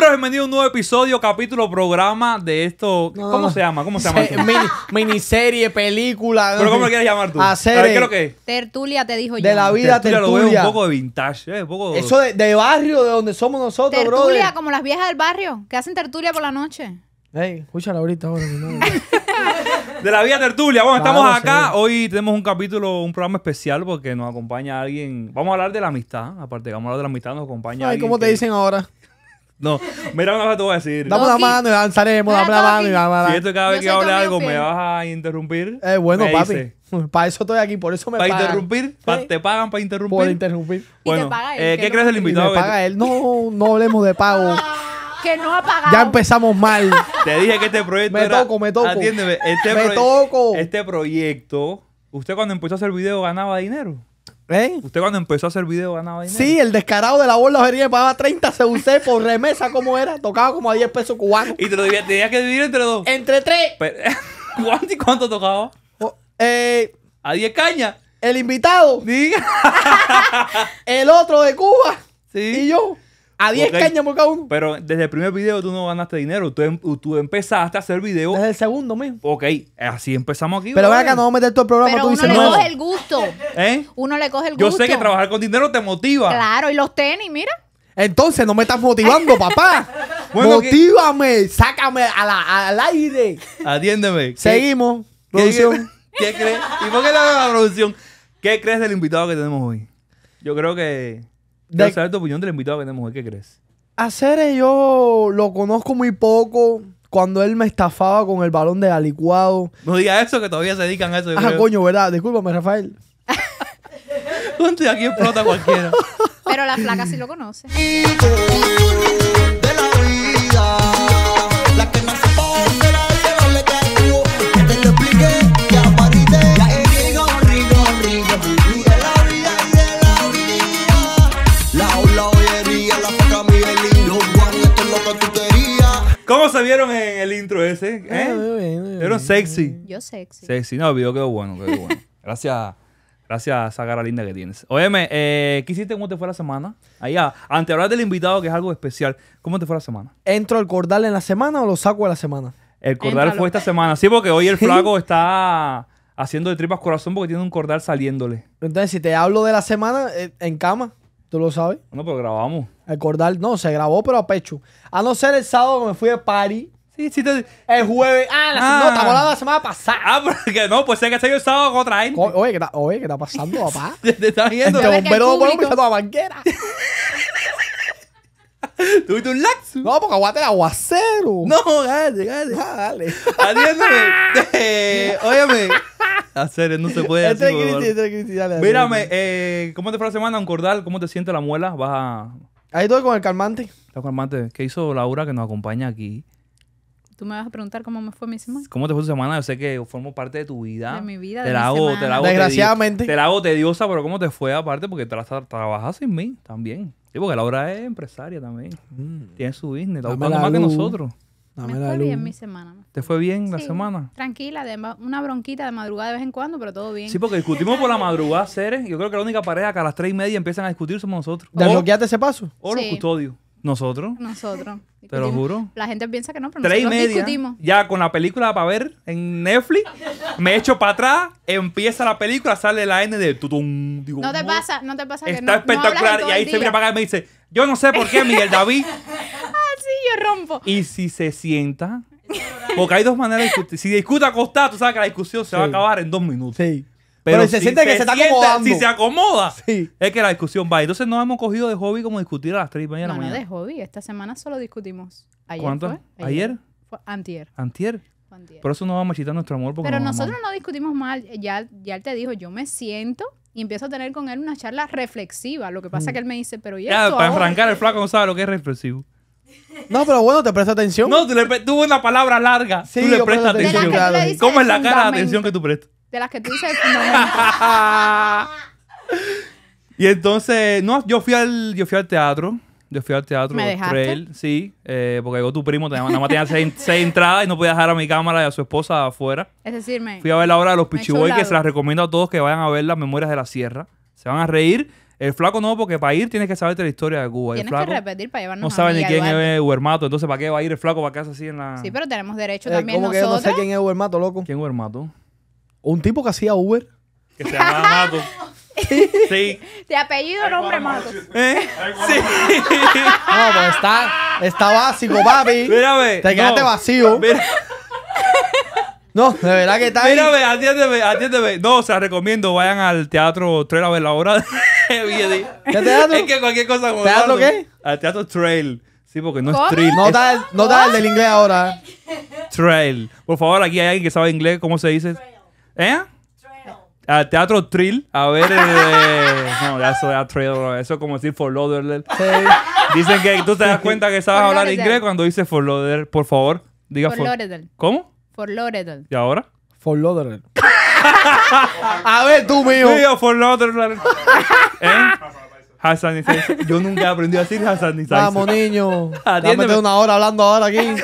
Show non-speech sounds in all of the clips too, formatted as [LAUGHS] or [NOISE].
bienvenido a un nuevo episodio, capítulo, programa de esto. ¿Cómo se llama? ¿Cómo se llama? miniserie, película. ¿Pero cómo lo quieres llamar tú? ¿Qué lo que Tertulia te dijo yo. De la vida tertulia. tertulia. Lo veo un poco ¿eh? de vintage, Eso de, barrio, de donde somos nosotros, tertulia, Tertulia, como las viejas del barrio, que hacen tertulia por la noche. Ey, escúchala ahorita ahora. de la vida tertulia. Bueno, estamos acá. Hoy tenemos un capítulo, un programa especial porque nos acompaña alguien. Vamos a hablar de la amistad. Aparte, vamos a hablar de la amistad, nos acompaña. Ay, ¿cómo te dicen ahora? No, mira una cosa que te voy a decir. Dame la mano y avanzaremos, dame la mano y dame la Si esto cada vez que hable algo me vas a interrumpir. Eh, bueno, papi. [LAUGHS] Para eso estoy aquí, por eso me pagan. Para interrumpir, te pagan para interrumpir. Por interrumpir. Bueno, eh, ¿qué crees del invitado? Me paga él. No, no hablemos de pago [LAUGHS] que no ha pagado. Ya empezamos mal. [LAUGHS] Te dije que este proyecto. Me toco, me toco. Atiéndeme. Este me toco. Este proyecto. Usted cuando empezó a hacer video ganaba dinero. ¿Eh? Usted cuando empezó a hacer video ganaba dinero. Sí, el descarado de la borlajería pagaba 30 CUC por remesa, como era? Tocaba como a 10 pesos cubanos. ¿Y te lo tenías que dividir entre dos? Entre tres. [LAUGHS] ¿Cuánto y cuánto tocaba? Eh, a 10 cañas. El invitado. Diga. [LAUGHS] el otro de Cuba. Sí. Y yo. A 10 okay. cañas por cada uno. Pero desde el primer video tú no ganaste dinero. Tú, em, tú empezaste a hacer videos. Desde el segundo, mismo. Ok, así empezamos aquí. Pero ¿verdad? que no vamos a meter todo el programa. Pero tú uno le coge el gusto. ¿Eh? Uno le coge el gusto. Yo sé que trabajar con dinero te motiva. Claro, y los tenis, mira. Entonces no me estás motivando, papá. [LAUGHS] Motívame, sácame al aire. Atiéndeme. Seguimos. ¿Qué, producción. [LAUGHS] crees? ¿Y por qué la producción? ¿Qué crees del invitado que tenemos hoy? Yo creo que Quiero saber tu opinión del invitado que tenemos ¿Qué crees? A Cere yo lo conozco muy poco. Cuando él me estafaba con el balón de alicuado. No diga eso, que todavía se dedican a eso. Ah, coño, ¿verdad? Discúlpame, Rafael. Ponte [LAUGHS] aquí explota cualquiera. Pero la flaca sí lo conoce. vieron en el intro ese? ¿Eh? Ah, sexy. Yo sexy. Sexy. No, el video quedó bueno, quedó bueno. [LAUGHS] Gracias. Gracias a esa cara linda que tienes. Óyeme, eh, ¿qué hiciste? ¿Cómo te fue la semana? Ahí, ah, ante hablar del invitado, que es algo especial, ¿cómo te fue la semana? ¿Entro al cordal en la semana o lo saco de la semana? El cordal fue esta semana. Sí, porque hoy el [LAUGHS] flaco está haciendo de tripas corazón porque tiene un cordal saliéndole. Entonces, si te hablo de la semana, eh, en cama. ¿Tú lo sabes? No, pero pues grabamos. El cordal, no, se grabó, pero a pecho. A no ser el sábado que me fui de party. Sí, sí, El jueves. Ah, la, no, ah. está la semana pasada. Ah, porque no, pues sé que se el sábado con otra gente. oye, ¿qué está, oye, ¿qué está pasando, [LAUGHS] papá? te, estás viendo. El bombero no a la banquera. [LAUGHS] [LAUGHS] Tuviste un laxo. No, porque aguate el aguacero. No, ah, dale, dale. Adiós, dale. óyeme. Hacer, no se puede. hacer. Mírame, eh, ¿cómo te fue la semana? Un cordal, ¿cómo te siente la muela? Vas a. Ahí estoy con el calmante. El calmante ¿Qué hizo Laura que nos acompaña aquí. Tú me vas a preguntar cómo me fue mi semana. ¿Cómo te fue tu semana? Yo sé que formo parte de tu vida. De mi vida, te la hago, Te la hago Desgraciadamente. Te la hago tediosa, pero ¿cómo te fue aparte? Porque trabajas sin mí también. Sí, porque la hora es empresaria también. Mm. Tiene su business. Está más que nosotros. Dame me fue bien mi semana. ¿Te fue bien la semana? Tranquila, de una bronquita de madrugada de vez en cuando, pero todo bien. Sí, porque discutimos por la madrugada, seres. Yo creo que la única pareja que a las tres y media empiezan a discutir somos nosotros. ¿Desbloqueaste oh. ese paso? O sí. los custodios. Nosotros. Nosotros. Te lo juro. La gente piensa que no, pero nosotros discutimos. Ya con la película para ver en Netflix, me echo para atrás, empieza la película, sale la N de tutum. no te pasa, no te pasa que Está espectacular. y ahí se mira para acá y me dice, yo no sé por qué Miguel David. [LAUGHS] ah, sí, yo rompo. Y si se sienta, porque hay dos maneras de discutir. Si discuta acostado, tú sabes que la discusión se va a acabar en dos minutos. Sí. Pero, se siente que se, está acomodando. Si se acomoda, es que la discusión va. Entonces no hemos cogido de hobby como discutir a las 3 de la no, mañana. No, de hobby. Esta semana solo discutimos. ¿Ayer ¿Cuánto? ¿Ayer? antier. ¿Antier? Por eso no vamos a chitar nuestro amor. Pero nosotros no discutimos mal. Ya, ya él te dijo, yo me siento y empiezo a tener con él una charla reflexiva. Lo que pasa es mm. que él me dice, pero ya. Ya, para arrancar el flaco no sabe lo que es reflexivo. No, pero bueno, te presta atención. No, tú una palabra larga. Sí, tú le prestas atención. ¿Cómo es la cara de atención que tú prestas? De las que tú dices, no. [LAUGHS] y entonces, no, yo fui al, yo fui al teatro. Yo fui al teatro. ¿Me dejaste? sí, eh, porque llegó tu primo tenía, nada más tenía [LAUGHS] seis, entradas y no podía dejar a mi cámara y a su esposa afuera. Es decir, me... Fui a ver la obra de los Pichiboy, que se las recomiendo a todos que vayan a ver las Memorias de la Sierra. Se van a reír. El flaco no, porque para ir tienes que saberte la historia de Cuba. Tienes que repetir para llevarnos No saben ni quién es Huermato. entonces ¿para qué va a ir el flaco para casa así en la...? Sí, pero tenemos derecho también eh, también ¿cómo nosotros. Que no sé quién es Huermato, loco? ¿Quién es Huermato? Un tipo que hacía Uber. Que se llamaba [LAUGHS] Mato. Sí. De apellido, nombre Mato. ¿Eh? Sí. No, pues está, está básico, papi. Mírame. Te quedaste vacío. No, de verdad que está Mírame, atiéndeme, atiéndeme. No, o sea, recomiendo, vayan al teatro Trail a ver la obra de [LAUGHS] ¿Qué teatro? Es que cualquier cosa como ¿Teatro qué? Al teatro Trail. Sí, porque no es trail. No da, no da el del inglés ahora. Trail. Por favor, aquí hay alguien que sabe inglés, ¿cómo se dice? Trail. ¿Eh? Ah, teatro Trill a ver eh, [LAUGHS] no eso era Trill eso es como decir For dicen que tú te das [LAUGHS] cuenta que sabes hablar inglés cuando dices For por favor diga For, ¿cómo? For ¿y ahora? For [LAUGHS] a ver tú mío ¿eh? Hassan Yo nunca he aprendido a decir Hassan Vamos niño Dame una hora hablando ahora aquí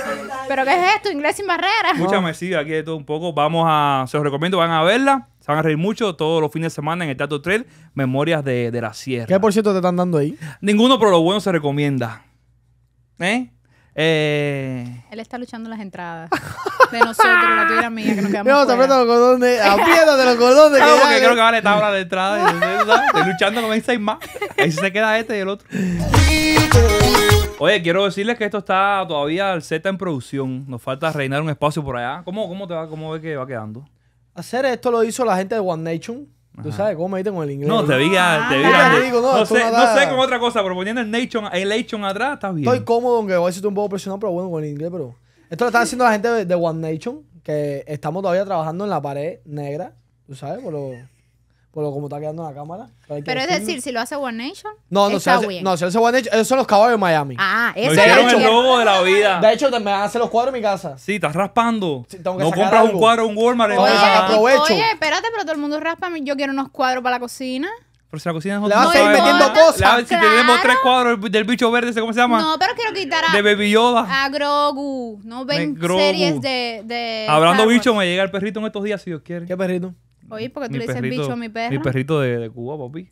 ¿Pero qué es esto? Inglés sin barreras. Mucha mesida aquí de todo un poco. Vamos a, se los recomiendo, van a verla. Se van a reír mucho todos los fines de semana en el tato Trail, Memorias de, de la Sierra. ¿Qué por cierto te están dando ahí? Ninguno, pero lo bueno se recomienda. Eh... eh Él está luchando las entradas. [LAUGHS] de nosotros, la tuya mía, que nos quedamos. No, los cordones, [LAUGHS] de los cordones. Claro, que porque creo que vale tabla de entrada. Y, luchando con seis más. Ahí se queda este y el otro. Oye, quiero decirles que esto está todavía al Z en producción. Nos falta reinar un espacio por allá. ¿Cómo, cómo te va? ¿Cómo ves que va quedando? Hacer esto lo hizo la gente de One Nation. Tú sabes cómo me con el inglés. No, te vi, ah, te vi. no, sé, no, sé, con otra cosa, pero poniendo el Nation, el Nation atrás, estás bien. Estoy cómodo, aunque voy a veces un poco presionado, pero bueno, con el inglés, pero. Esto lo están haciendo la gente de, One Nation, que estamos todavía trabajando en la pared negra, tú sabes, por lo, por lo como está quedando la cámara. Pero, es decir, si lo hace One Nation, no, no, no, si lo hace One Nation, esos son los caballos de Miami. Ah, ese eso es el robo de la vida. De hecho, me van a hacer los cuadros en mi casa. Sí, estás raspando. no compras un cuadro en Walmart. en aprovecho. oye, espérate, pero todo el mundo raspa. Yo quiero unos cuadros para la cocina. Pero si la cocina no, la vas a ir metiendo cosas. La, si tenemos tres cuadros del bicho verde, ¿cómo se llama? No, pero quiero quitar a. De Baby Yoda. A Grogu. No ven series de, Hablando bicho, me llega el perrito en estos días, si Dios quiere. ¿Qué perrito? Oye, porque tú le dices bicho a mi perro. Mi perrito de, de Cuba, papi.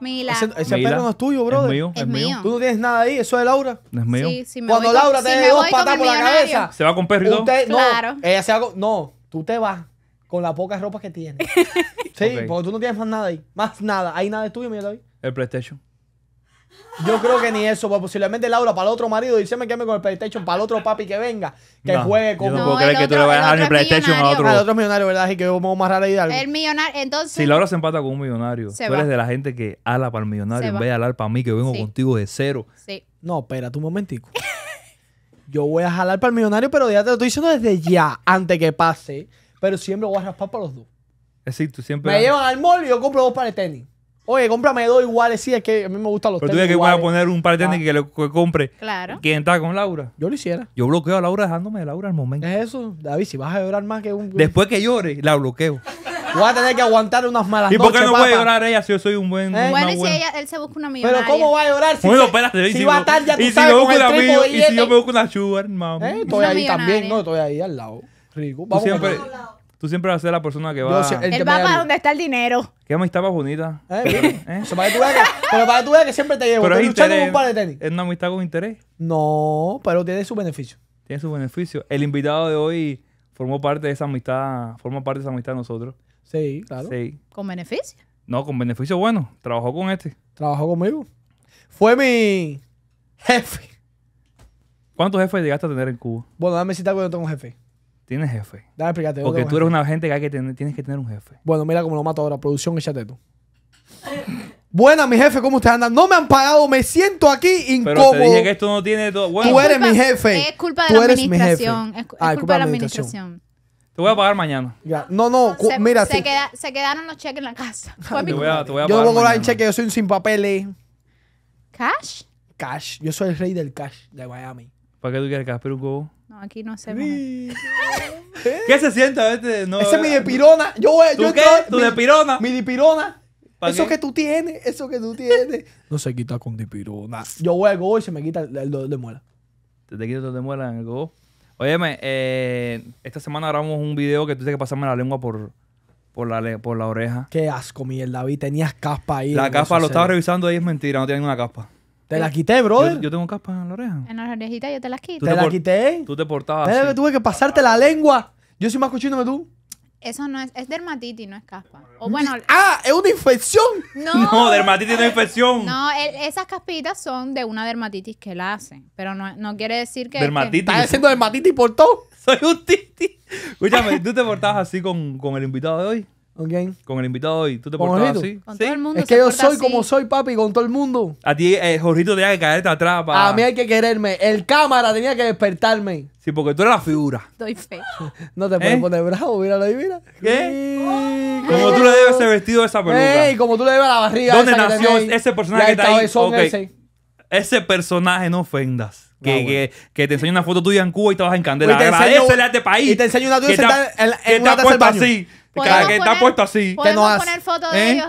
Mila. Ese, ese perro no es tuyo, brother. Es mío, es, mío. Tú no tienes nada ahí, eso es Laura. No es mío. Sí, si me Cuando Laura tiene dos patas por la cabeza. Se va con perrito. no, claro. Ella se va con, no, tú te vas con la poca ropa que tiene. [LAUGHS] sí, porque tú no tienes más nada ahí. Más nada. Hay nada de tuyo, mira, El PlayStation. Yo creo que ni eso, Porque posiblemente Laura para el otro marido Díseme que me con el PlayStation para el otro papi que venga, que juegue con. no, no puedo creer que tú le vayas a dejar el PlayStation a otro. el otro millonario, ¿verdad? Y que yo más raro ahí algo. El millonario, entonces. Si Laura se empata con un millonario, tú eres de la gente que ala para el millonario en vez de alar para mí, que vengo contigo de cero. Sí. No, espérate un momentico. [LAUGHS] yo voy a jalar para el millonario, pero ya te lo estoy diciendo desde ya, antes que pase pero siempre voy a raspar para los dos. Es decir, tú siempre. Me llevan al mall y yo compro dos pares de tenis. Oye, cómprame dos iguales, sí, es que a mí me gustan los Pero tenis. Pero tú que voy a poner un par de tenis ah. que lo que compre. Claro. ¿Quién está con Laura? Yo lo hiciera. Yo bloqueo a Laura dejándome de Laura al momento. Es eso, David, si vas a llorar más que un. Después que llore, la bloqueo. [LAUGHS] Voy a tener que aguantar unas malas noches. ¿Y por qué no puede llorar ella si yo soy un buen ¿Eh? Bueno, y si ella, él se busca una amiga. Pero ¿cómo va a llorar si, bueno, espérate, si, va a estar ya tú y sabes si yo Y si yo me busco una sugar, hermano. Eh, estoy ahí también, no, estoy ahí al lado. Rico. Vamos siempre... Tú siempre vas a ser la persona que va... el Él va para donde está el dinero. Qué amistad más bonita. Eh, eh, eh. que pero para que que siempre te llevo. Pero es un par de tenis. Es una amistad con interés. No, pero tiene su beneficio. Tiene su beneficio. El invitado de hoy formó parte de esa amistad, forma parte de esa amistad de nosotros. Sí, claro. Sí. Con beneficio. No, con beneficio bueno. Trabajó con este. Trabajó conmigo. Fue mi jefe. ¿Cuántos jefes llegaste a tener en Cuba? Bueno, dame cita cuando tengo un jefe. Tienes jefe. Dale, explícate. Porque tú eres una gente que, hay que tener- tienes que tener un jefe. Bueno, mira cómo lo mato ahora. Producción, échate tú. Buena, mi jefe, ¿cómo ustedes andan? No me han pagado, me siento aquí Pero incómodo. te dije que esto no tiene... todo- Tú eres mi jefe. Es culpa de la administración. Es, culpa de la administración. te voy a pagar mañana. No, no, Se, mira, se, se quedaron los cheques en la casa. [LAUGHS] Te voy a, yo no voy a en cheque, yo soy un sin papeles. ¿Cash? Cash, yo soy el rey del cash de Miami. ¿Para qué tú quieres cash Perú aquí no se ve. ¿Qué se siente a veces? No, Ese es mi depirona. Yo, ¿Tú yo qué? ¿Tu mi, dipirona? Mi dipirona. Eso que tú tienes, eso que tú tienes. no se quita con dipirona. Yo voy al go y se me quita el, dolor de muela. ¿Te, quito quita el dolor de muela en el go? Óyeme, eh, esta semana grabamos un video que tienes que pasarme la lengua por, por, la, por la oreja. Qué asco, mierda, David. Tenías caspa ahí. La caspa, lo estaba revisando ahí, es mentira, no tiene ninguna caspa. Te la quité, brother. Yo, tengo caspa en la oreja. En las orejitas yo te las quito. Te, te la quité. Tú te portabas. Te, Tuve que pasarte la lengua. Yo soy más cochino que tú. Eso no es, es dermatitis, no es caspa. O bueno, [LAUGHS] ah, es una infección. No, [LAUGHS] no dermatitis no es infección. No, esas caspitas son de una dermatitis que la hacen, pero no, no quiere decir que dermatitis. Estás haciendo dermatitis por todo. [LAUGHS] Soy un titi. Escúchame, ¿tú te portabas así con, con el invitado de hoy? Con el invitado hoy. tú te portabas así. Con todo el mundo Es que yo soy como soy, papi, con todo el mundo. A ti, eh, Jorgito, tenía que caerte atrás para... A mí hay que quererme. El cámara tenía que despertarme. Sí, porque tú eres la figura. Doy fe. [LAUGHS] No te puedes ¿Eh? poner bravo, míralo ahí, mira. ¿Qué? como tú le debes ese vestido a esa peluca. Ey, como tú le debes la barriga ¿Dónde nació ese personaje que está ahí? ese. personaje no ofendas. Ah, que, que, que te enseñe una foto tuya en Cuba y te vas en candela. te Agradecele a este país. y te enseño una tuya en- en cada que está puesto así. que no hace? poner fotos de ¿Eh? ellos?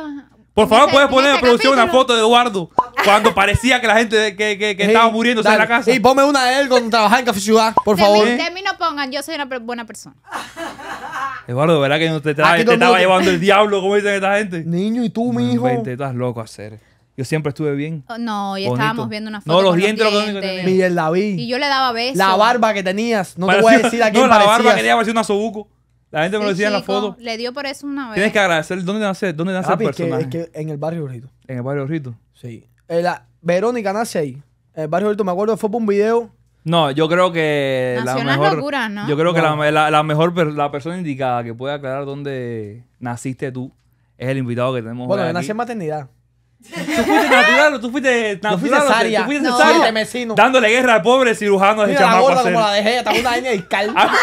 Por favor, puedes poner en este producción una foto de Eduardo cuando parecía que la gente que, que, que estaba muriendo en la casa. Y ponme una de él cuando trabajaba en Café Ciudad, por favor. de mí no pongan, yo soy una buena persona. [LAUGHS] Eduardo, ¿verdad que no te, estaba- te estaba llevando el diablo, como dicen esta gente? Niño, ¿y tú, mi hijo? estás loco a hacer. Yo siempre estuve bien. Oh, no, y estábamos viendo una No, foto. los dientes, lo que Miguel David. Y yo le daba besos. La barba que tenías. No te voy a decir a quién No, la barba que tenía parecía una sobuco. La gente me lo decía en la foto. Le dio por eso una vez. Tienes que agradecer. ¿Dónde nace, dónde nace el personaje? en el barrio Rito. En el barrio Rito. Sí. Eh, Verónica nace ahí. El barrio Rito, me acuerdo, fue por un video. No, yo creo que la mejor. Yo creo que la, la- mejor la persona indicada que puede aclarar dónde naciste tú es el invitado que tenemos Bueno, hoy. yo nací en maternidad. Tú fuiste natural, tú fuiste natural. Tú fuiste No. Dándole guerra al pobre cirujano de Mira la como la dejé, está una [LAUGHS]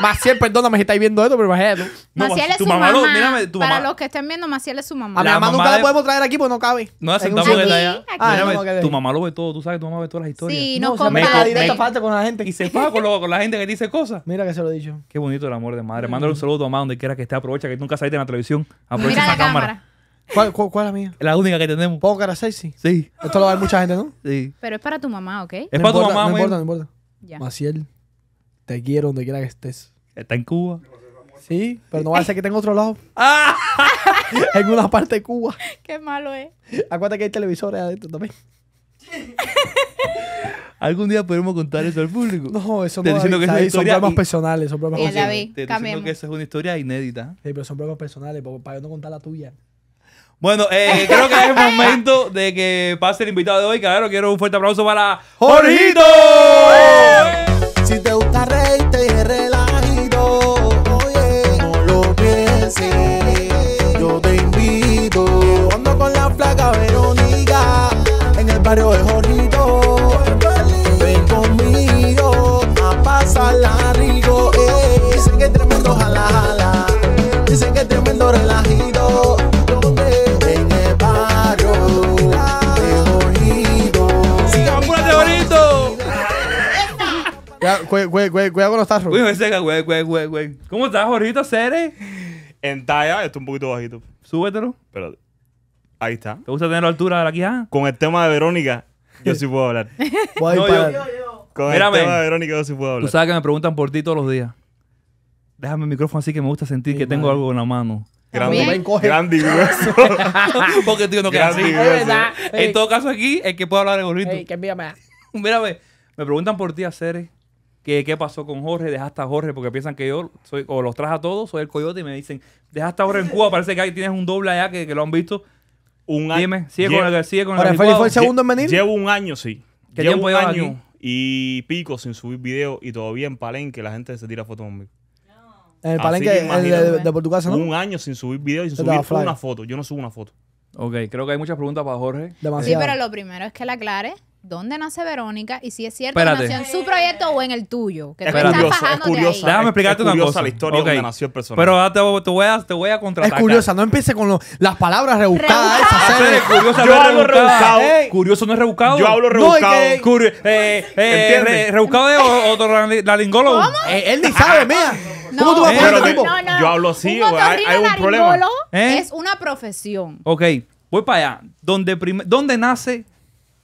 Maciel, perdóname si estáis viendo esto, pero imagínate. Maciel pues, es su mamá. mírame, Para los que estén viendo, Maciel es su mamá. A mi mamá nunca la podemos traer aquí porque no cabe. No la sentamos allá. Ah, tu mamá lo ve todo, tú sabes, que tu mamá ve todas las historias. Sí, no, no, me con la gente. Y se paga con, la gente que dice cosas. Mira que se lo he dicho. Qué bonito el amor de madre. Mm. Mándale un saludo a tu mamá donde quiera que esté. Aprovecha que nunca saliste en la televisión. Aprovecha Mira la cámara. ¿Cuál, cuál, es la mía? Es la única que tenemos. ¿Puedo cara sexy? Sí, Esto lo va a ver mucha gente, ¿no? sí. Pero es para tu mamá, ¿ok? Es para tu mamá, No importa, no importa. Maciel. Te quiero donde quiera que estés. Está en Cuba. Sí, pero no va a ser que en otro lado. [LAUGHS] Ah. [LAUGHS] en una parte de Cuba. Qué malo es. Eh. Acuérdate que hay televisores adentro también. [LAUGHS] Algún día podemos contar eso al público. No, eso no. Diciendo que son problemas personales, son problemas personales. Te estoy diciendo que eso es una historia inédita. Sí, pero son problemas personales, para yo no contar la tuya. Bueno, eh, creo que es el momento de que pase el invitado de hoy. Claro, quiero un fuerte aplauso para Jorgito. Si te gusta reírte y relajito, oye, no lo pienses, yo te invito. ando con la flaca Verónica en el barrio de Jorge. Cuidado, con los ¿Cómo estás, Jorgito, Cere? En talla, esto un poquito bajito. Súbetelo. Pero ahí está. ¿Te gusta tener la altura de la quijada? Con el tema de Verónica, yo sí puedo hablar. [LAUGHS] no, yo, yo, Con el tema de Verónica, yo sí puedo hablar. Tú sabes que me preguntan por ti todos los días. Déjame el micrófono así que me gusta sentir que tengo algo en la mano. Grande, grande y grueso. [LAUGHS] Porque tío no queda así. En todo caso, aquí el que puedo hablar es gorrito. mírame. me preguntan por ti, Cere qué pasó con Jorge, dejaste a Jorge, porque piensan que yo soy, o los traje a todos, soy el coyote, y me dicen, deja hasta Jorge en Cuba, parece que ahí tienes un doble allá que, lo han visto. Un año. Dime, sigue con el sigue con el fue, el segundo en venir? Llevo un año, sí. ¿Qué llevo un año y pico sin subir video y todavía en Palenque la gente se tira fotos conmigo. En el palenque de, de, por ¿no? Un año sin subir video y sin subir una foto. Yo no subo una foto. Ok, creo que hay muchas preguntas para Jorge. Sí, pero lo primero es que la aclare dónde nace Verónica y si es cierto que nació en su proyecto o en el tuyo. Que es tú es curiosa. Déjame explicarte una cosa. la historia de donde nació el personaje. Pero ah, te, voy a, contratar. Es curiosa, no empieces con las palabras rebuscadas. Esas, Yo hablo rebuscado. Curioso no es rebuscado. Yo hablo rebuscado. eh, eh, eh rebuscado es otro ¿Cómo? Eh, él ni sabe, mira ah, ¿Cómo tú vas a tipo? No, Yo hablo así. hay, un problema. Es una profesión. Ok, voy para allá. ¿Dónde nace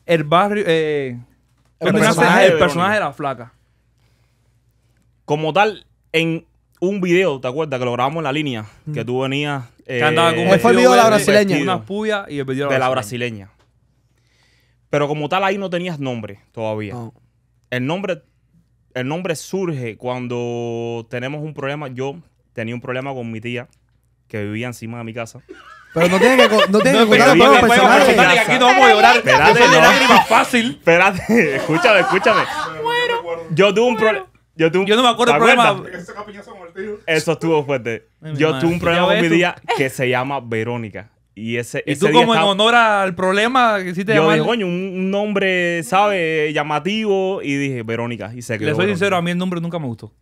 el barrio. Eh, el, personaje, era de la flaca. Como tal, en un video, ¿te acuerdas? Que lo grabamos en la línea. Que mm. tú venías. Eh, fue el video de la brasileña. Una puya y de la brasileña. Pero como tal, ahí no tenías nombre todavía. El nombre. El nombre surge cuando tenemos un problema. Yo tenía un problema con mi tía que vivía encima de mi casa. Pero no tienes que, no tiene que contar los aquí no vamos a llorar. Espérate, no. fácil. Espérate, escúchame, escúchame. Bueno, yo tuve un problema. Yo, tuve no me acuerdo el problema. Eso estuvo fuerte. yo tuve un problema con mi día que se llama Verónica. Y, ese, ¿Y tú, como en honor al problema que hiciste sí Yo dije, coño, un, nombre, ¿sabes? Llamativo. Y dije, Verónica. Y se quedó. Le soy sincero, a mí el nombre nunca me gustó.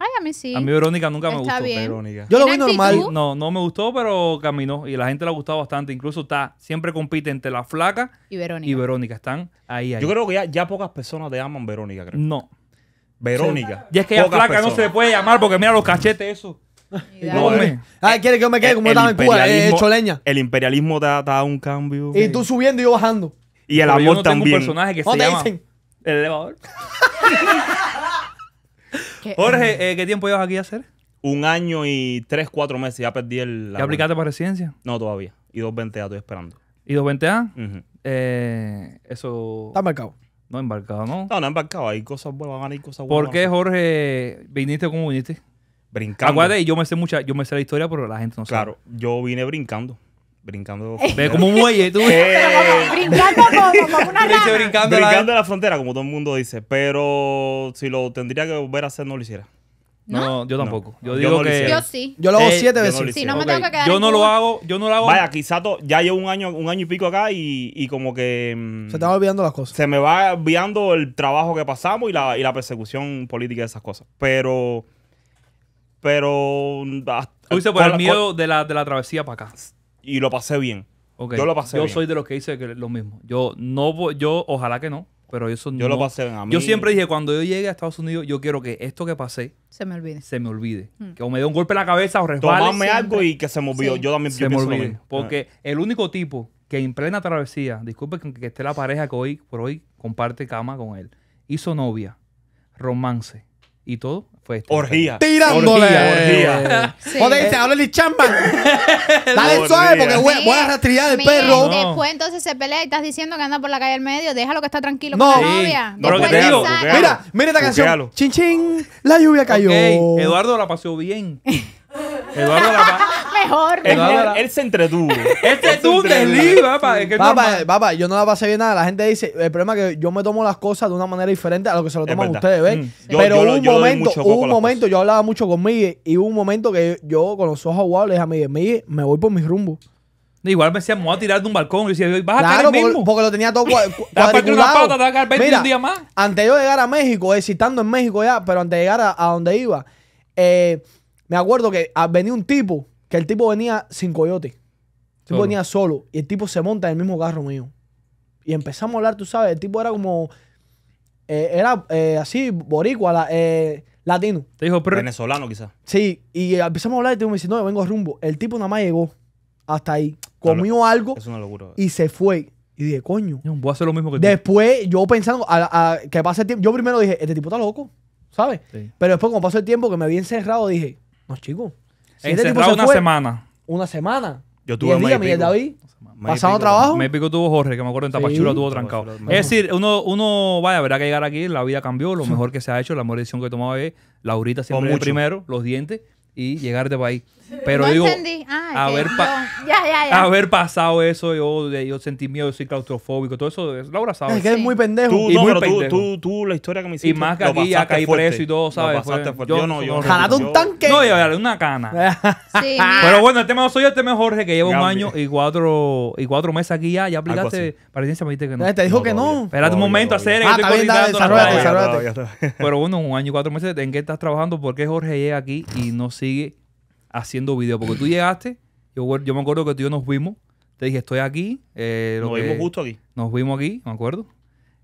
Ay, a mí sí. A mí Verónica nunca me gustó. bien. Verónica. Yo lo vi normal. No, no me gustó, pero caminó. Y la gente le ha gustado bastante. Incluso está, siempre compite entre la flaca Y Verónica. y Verónica. Están ahí, ahí. Yo creo que ya, ya pocas personas te aman Verónica, creo. No. Verónica. Y es que la flaca no se le puede llamar porque mira los cachetes esos. No, Ay, ah, eh, quiere que yo me quede eh, como estaba en Cuba, eh, hecho leña. El imperialismo te ha, dado un cambio. Y tú subiendo y yo bajando. Y el Pero amor yo no tengo un personaje que se te llama dicen. El elevador. [LAUGHS] Jorge, mm. eh, ¿qué tiempo llevas aquí a hacer? Un año y tres, cuatro meses. Ya perdí el. la aplicaste para residencia? No, todavía. Y 220A estoy esperando. ¿Y 220A? Eh, eso. Está embarcado? No embarcado, ¿no? No, no embarcado. Hay cosas buenas, van a cosas buenas. ¿Por qué, Jorge, viniste como viniste? Brincando. Acuérdate, yo me sé mucha, yo me sé la historia, pero la gente no sabe. Claro, yo vine brincando brincando. [LAUGHS] Ve como un muelle, ¿eh? tú. [LAUGHS] brincando como, una rata. Brincando, la... frontera, como todo el mundo dice. Pero si lo tendría que volver a hacer, no lo hiciera. No, yo tampoco. Yo digo que. Yo sí. Yo lo hago eh, siete veces. Yo no, no me tengo que quedar. Yo no lo hago. Yo no lo hago. Vaya, quizás ya llevo un año, un año y pico acá y, y como que. Mm, se están olvidando las cosas. Se me va olvidando el trabajo que pasamos y la, y la persecución política de esas cosas. Pero. Pero. Hasta, Uy, se por el miedo de la, de la travesía para acá y lo pasé bien. Yo lo pasé bien. yo soy de los que dice lo mismo. Yo no yo ojalá que no, pero eso Yo lo pasé bien Yo siempre dije cuando yo llegue a Estados Unidos, yo quiero que esto que pasé se me olvide. Se me olvide. Mm. Que o me dé un golpe en la cabeza o resbale. Tomame algo y que se me olvide. Yo también se me olvide. Porque ah. el único tipo que en plena travesía, disculpe que esté la pareja que hoy por hoy comparte cama con él, hizo novia, romance y todo pues, orgía. Tirándole. Orgía. habla chamba. [LAUGHS] Dale suave porque voy, a rastrillar el perro. Después entonces se pelea y estás diciendo que anda por la calle del medio. Déjalo que está tranquilo no. con la novia. No, Después te digo. Mira, mira esta canción. Chin, chin, la lluvia cayó. Eduardo la pasó bien. [LAUGHS] Eduardo [LAUGHS] Mejor. Él, se él se entretuvo. Este es un papá. Papá, yo no la pasé bien nada. La gente dice, el problema es que yo me tomo las cosas de una manera diferente a lo que se lo toman ustedes, ¿ves? Mm. Pero hubo un momento, hubo un momento, yo hablaba mucho con Miguel y hubo un momento que yo con los ojos aguados le dije a Miguel, Miguel, me voy por mis rumbo. Igual me decía, me voy a tirar de un balcón. Yo decía, vas a caer porque, mismo. porque lo tenía todo más. antes de llegar a México, visitando eh, en México ya, pero antes de llegar a, a donde iba, eh, me acuerdo que ah, venía un tipo, que el tipo venía sin coyote. El tipo venía solo. Y el tipo se monta en el mismo carro mío. Y empezamos a hablar, tú sabes, el tipo era como. Eh, era eh, así, boricua, eh, latino. Venezolano, quizás. Sí, y empezamos a hablar y el tipo me dice, no, yo vengo rumbo. El tipo nada más llegó hasta ahí, comió algo. Es una locura. Y se fue. Y dije, coño. voy a hacer lo mismo que tú. Después, yo pensando, que pase el tiempo, yo primero dije, este tipo está loco, ¿sabes? Pero después, como pasó el tiempo, que me vi encerrado, dije, no, chico. Si tipo una semana. Una semana. Yo tuve días, David. Pasando trabajo. Me pico tuvo Jorge, que me acuerdo en Tapachula tuvo trancado. es decir, uno, uno vaya, habrá que llegar aquí, la vida cambió, lo [LAUGHS] mejor que se ha hecho, la mejor decisión que he tomado es la Laurita siempre primero, los dientes, y llegar de país. Pero digo, ah, haber, pasado eso, yo, sentí miedo, yo soy claustrofóbico, todo eso, Laura sabes Es que eres muy pendejo. Tú, y muy pendejo. Tú, tú, tú, la historia que me hiciste. Y más que aquí ya caí preso y todo, ¿sabes? Yo, yo, no, yo. Jalate un tanque. No, yo, una cana. [LAUGHS] pero bueno, el tema no soy yo, el tema es Jorge, que lleva un año y cuatro, y meses aquí ya. Ya aplicaste, parece me dijiste que no. Te dijo que no. Espérate un momento, hacer. Pero bueno, un año y cuatro meses, ¿en qué estás trabajando? ¿Por qué Jorge llega aquí y no sigue haciendo video. Porque tú llegaste, yo, me acuerdo que tú y yo nos vimos. Te dije, estoy aquí. Eh, nos vimos justo aquí. Nos vimos aquí, me acuerdo.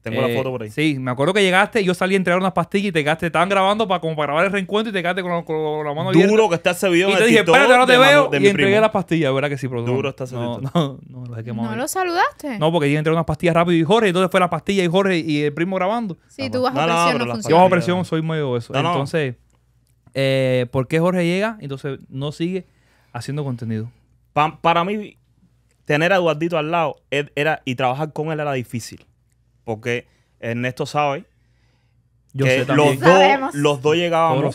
Tengo la eh, foto por ahí. Sí, me acuerdo que llegaste, yo salí a entregar unas pastillas y te quedaste, estaban grabando para, como para grabar el reencuentro y te quedaste con, la, mano la mano Duro que está ese video. Y te dije, espérate, no te veo. y entregué las pastillas, ¿verdad que sí, pero Duro está ese no, no, no, lo he ¿No lo saludaste? No, porque yo entré unas pastillas rápido y Jorge, entonces fue la pastilla y Jorge y el primo grabando. Sí, ah, tú bajo presión no funciona. Yo bajo presión soy medio eso. Entonces... Eh, ¿por qué Jorge llega y entonces no sigue haciendo contenido? para mí, tener a Eduardito al lado era, y trabajar con él era difícil. Porque Ernesto sabe que los, dos, llegábamos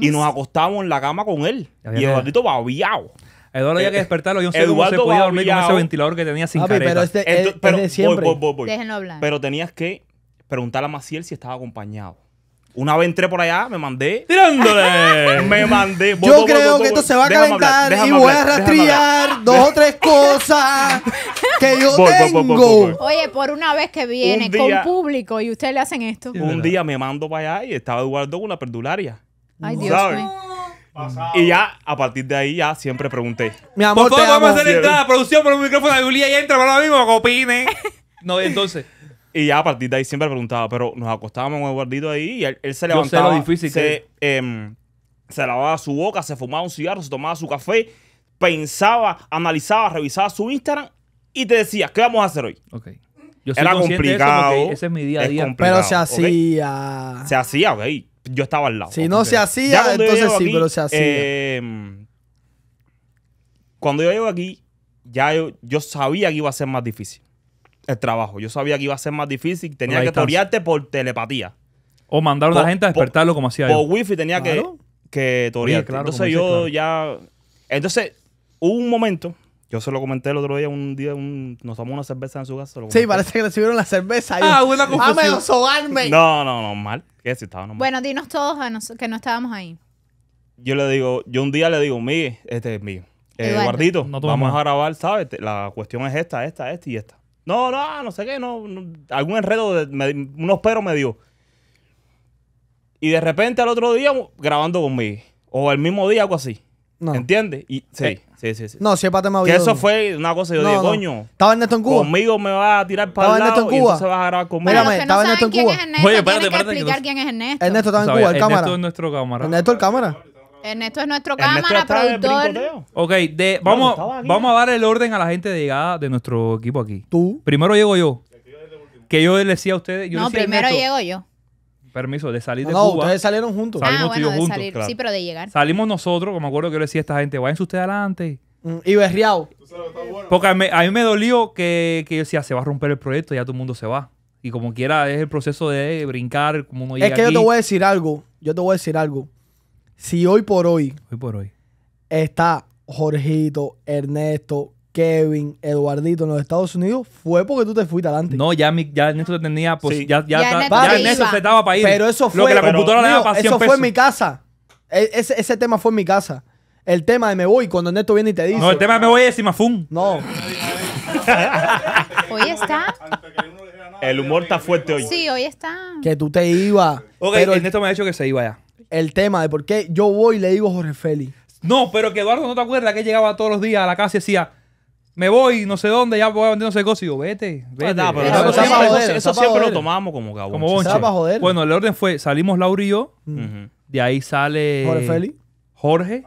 y nos acostábamos en la cama con él. y Eduardito babiado. Eduardo había eh, que despertarlo. Yo se podía dormir con ese ventilador que tenía sin Pero, hablar. Pero tenías que preguntar a Maciel si estaba acompañado. Una vez entré por allá, me mandé. ¡Tirándole! [LAUGHS] me mandé. Yo creo que esto se va a calentar y voy a rastrear dos o [LAUGHS] tres cosas que yo tengo. Oye, por una vez que viene con público y ustedes le hacen esto. Un día me mando para allá y estaba Eduardo con la perdularia. Ay, Dios mío. Y ya, a partir de ahí, ya siempre pregunté. por favor, vamos a hacer la entrada. Producción, por un micrófono de Julia y entra para lo mismo, que opine. [LAUGHS] No, entonces. Y ya a partir de ahí siempre preguntaba, pero nos acostábamos con guardito ahí y él, se levantaba. Yo difícil se, em, se lavaba su boca, se fumaba un cigarro, se tomaba su café, pensaba, analizaba, revisaba su Instagram y te decía, ¿qué vamos a hacer hoy? Ok. Era complicado. ese es mi día a día. Pero se hacía. Se hacía, ok. Yo estaba al lado. Si no se hacía, entonces sí, pero se hacía. Em, cuando yo llego aquí, ya yo sabía que iba a ser más difícil el trabajo. Yo sabía que iba a ser más difícil. Tenía que torearte por telepatía. O mandar a la gente a despertarlo como hacía Por o wifi tenía que- que, torearte. Entonces yo ya. Entonces, hubo un momento. Yo se lo comenté el otro día, un día, un- nos tomamos una cerveza en su casa. Sí, parece que recibieron la cerveza. Ah, una confusión. No, no, mal Que estaba Bueno, dinos todos a que no estábamos ahí. Yo le digo, yo un día le digo, Miguel, este es mío. Eh, no vamos a grabar, ¿sabes? La cuestión es esta, esta, esta y esta. No, no, no sé qué, no, algún enredo, de, me, unos peros me dio. Y de repente al otro día grabando conmigo. O el mismo día, algo así. No. ¿Entiendes? Y, sí, eh, sí, sí, sí, No, si es para tema Que eso fue una cosa. Yo dije, coño. Estaba Ernesto en Cuba. Conmigo me va a tirar para el lado en Cuba? y entonces vas a grabar conmigo. Mírame, bueno, estaba Ernesto en Cuba. Es Ernesto, Oye, espérate, espérate. que explicar quién es Ernesto. Ernesto estaba en Cuba, el cámara. Ernesto es nuestro cámara. Ernesto el cámara esto es nuestro cámara, productor. Ok, vamos, vamos, a dar el orden a la gente de llegada de nuestro equipo aquí. Tú. Primero llego yo. Que yo les decía a ustedes. no, primero llego yo. Permiso, de salir de Cuba. No, ustedes salieron juntos. Salimos ah, bueno, de salir, sí, pero de llegar. Salimos nosotros, como acuerdo que yo le decía a esta gente, váyanse ustedes adelante. Mm, y berriado. Porque a mí, me dolió que, que yo decía, se va a romper el proyecto, ya todo el mundo se va. Y como quiera, es el proceso de brincar, como Es que yo te voy a decir algo. Yo te voy a decir algo si hoy por hoy, por hoy está Jorgito, Ernesto, Kevin, Eduardito en los Estados Unidos, fue porque tú te fuiste adelante. No, ya, mi, ya Ernesto te tenía, pues, ya, ya, ya, Ernesto, se estaba para ir. Pero eso fue, que la computadora le daba fue en mi casa. E, ese, tema fue en mi casa. El tema de me voy, cuando Ernesto viene y te dice. No, el tema de me voy es Simafun. No. [LAUGHS] hoy está. El humor está fuerte hoy. Sí, hoy está. Que tú te ibas. pero Ernesto me ha dicho que se iba ya el tema de por qué yo voy le digo Jorge Félix. No, pero que Eduardo no te acuerdas que llegaba todos los días a la casa y decía, me voy, no sé dónde, ya voy a vender no sé Y yo, vete, vete. Pues, pero eso, siempre, lo tomamos como cabrón. Como Bueno, el orden fue, salimos Laura y yo, de ahí sale... Jorge Félix. Jorge.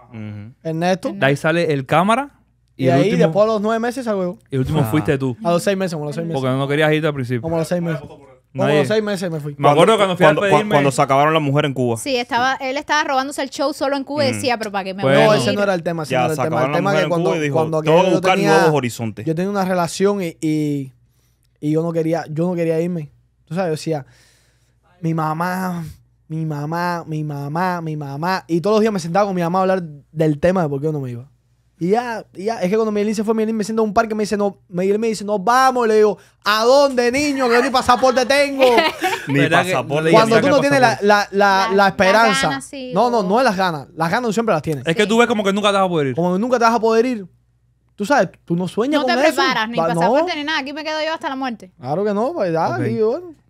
Ernesto. De ahí sale el cámara. Y, y ahí, después a los nueve meses, salgo. Y el último ah. fuiste tú. A los seis meses, como a los seis meses. Porque no querías irte al principio. Como los seis meses. Como seis meses me fui. Me acuerdo cuando cuando, se acabaron las mujeres en Cuba. Sí, estaba, él estaba robándose el show solo en Cuba y mm. decía, pero para qué me pues, voy No, ese no era el tema. Ese era el tema. El tema que cuando, cuando yo buscar tenía- nuevos horizontes. Yo tenía una relación y, y, y yo no quería, yo no quería irme. Tú sabes, yo decía, mi mamá, mi mamá, mi mamá, mi mamá. Y todos los días me sentaba con mi mamá a hablar del tema de por qué yo no me iba. Y ya, ya, es que cuando Miguelín se fue, Miguelín me siento en un parque y me dice, no, Miguelín me dice, no vamos. Y le digo, ¿a dónde, niño? Que yo ni pasaporte tengo. [LAUGHS] ni pasaporte. Cuando tú no tienes la, la, la, esperanza. no, no, no es las ganas. Las ganas tú siempre las tienes. Es que tú ves como que nunca te vas a poder ir. Como que nunca te vas a poder ir. Tú sabes, tú no sueñas no con eso. No te preparas, ni pasaporte ni nada. Aquí me quedo yo hasta la muerte. Claro que no, pues ya, aquí,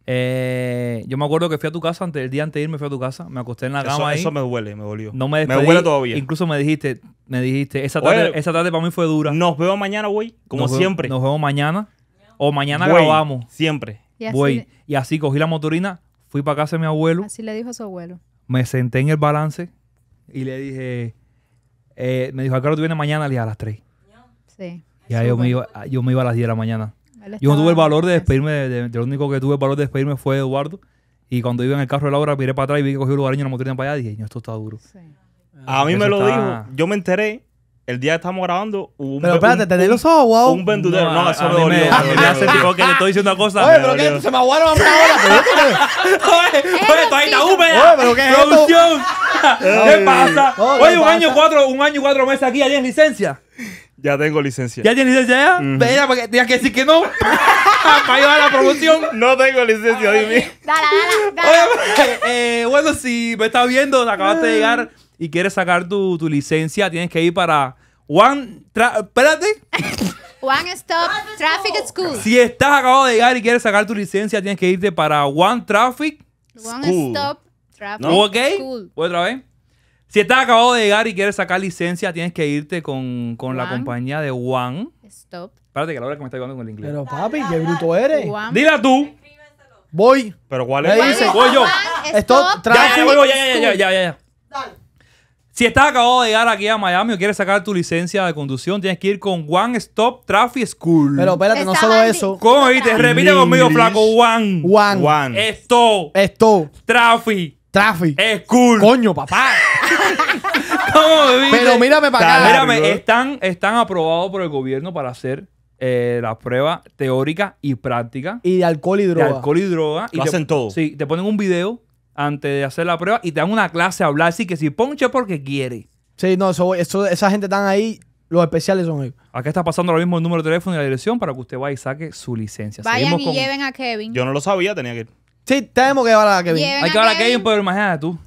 eh, yo me acuerdo que fui a tu casa, antes, el día antes de irme fui a tu casa, me acosté en la cama Eso me duele, me dolió. me, duele todavía. Incluso me dijiste, me dijiste, esa tarde, esa tarde para mí fue dura. Nos vemos mañana, güey, como siempre. nos vemos mañana. O mañana grabamos. Siempre. Y güey. y así cogí la motorina, fui para casa de mi abuelo. Así le dijo a su abuelo. Me senté en el balance y le dije, eh, me dijo, acá qué tú vienes mañana? Le a las 3. Sí. Y ahí yo me, iba, yo me iba a las 10 de la mañana. Yo no tuve el valor de despedirme, de, lo único que tuve el valor de despedirme fue Eduardo. Y cuando iba en el carro de Laura, miré para atrás y vi que cogió el lugareño la motorina para allá y dije, esto está duro. a mí me lo dijo. Yo me enteré el día que estamos grabando hubo un Pero espérate, tenés los ojos, wow. Un vendudero. No, no, eso me dolió. Ya que le estoy diciendo [LAUGHS] cosas. Oye, pero qué? se me aguaron a mí ahora. Oye, estoy ahí la Oye, pero qué Producción. ¿Qué pasa? Oye, un año cuatro, un año y cuatro meses aquí, allá en licencia. Ya tengo licencia. ¿Ya tienes licencia? ya? -huh. porque tienes que decir que no. [LAUGHS] para a la promoción. No tengo licencia, dime. [LAUGHS] Eh, eh, bueno, si me estás viendo, acabaste de llegar y quieres sacar tu, tu licencia, tienes que ir para One... Traffic. espérate. [LAUGHS] One Stop Traffic School. Si estás acabado de llegar y quieres sacar tu licencia, tienes que irte para One Traffic One Stop Traffic ¿No? School. ¿Otra vez? Si estás acabado de llegar y quieres sacar licencia, tienes que irte con, la compañía de One. Stop. Espérate, que la hora que me está ayudando con el inglés. Pero papi, qué bruto eres. Dila tú. Voy. Pero ¿cuál es? dice. Voy yo. Stop. Stop. Ya, ya, ya, ya, ya, ya, ya, Si estás acabado de llegar aquí a Miami o quieres sacar tu licencia de conducción, tienes que ir con One Stop Traffic School. Pero espérate, no solo eso. ¿Cómo viste? Repite conmigo, flaco. One. One. One. Stop. Esto. Traffic Traffic. Es cool. Coño, papá. [LAUGHS] Pero mírame para acá. Mírame, están, están aprobados por el gobierno para hacer eh, las pruebas teóricas y práctica Y de alcohol y droga. De alcohol y droga. Lo y hacen todo. Sí, te ponen un video antes de hacer la prueba y te dan una clase a hablar. Así que si ponche porque quiere. Sí, no, eso, esa gente están ahí los especiales son ellos. Acá está pasando ahora mismo el número de teléfono y la dirección para que usted vaya y saque su licencia. Vayan y lleven a Kevin. Yo no lo sabía, tenía que ir. Sí, tenemos que llevar a que viene. Hay que hablar a Kevin, pero imagínate tú.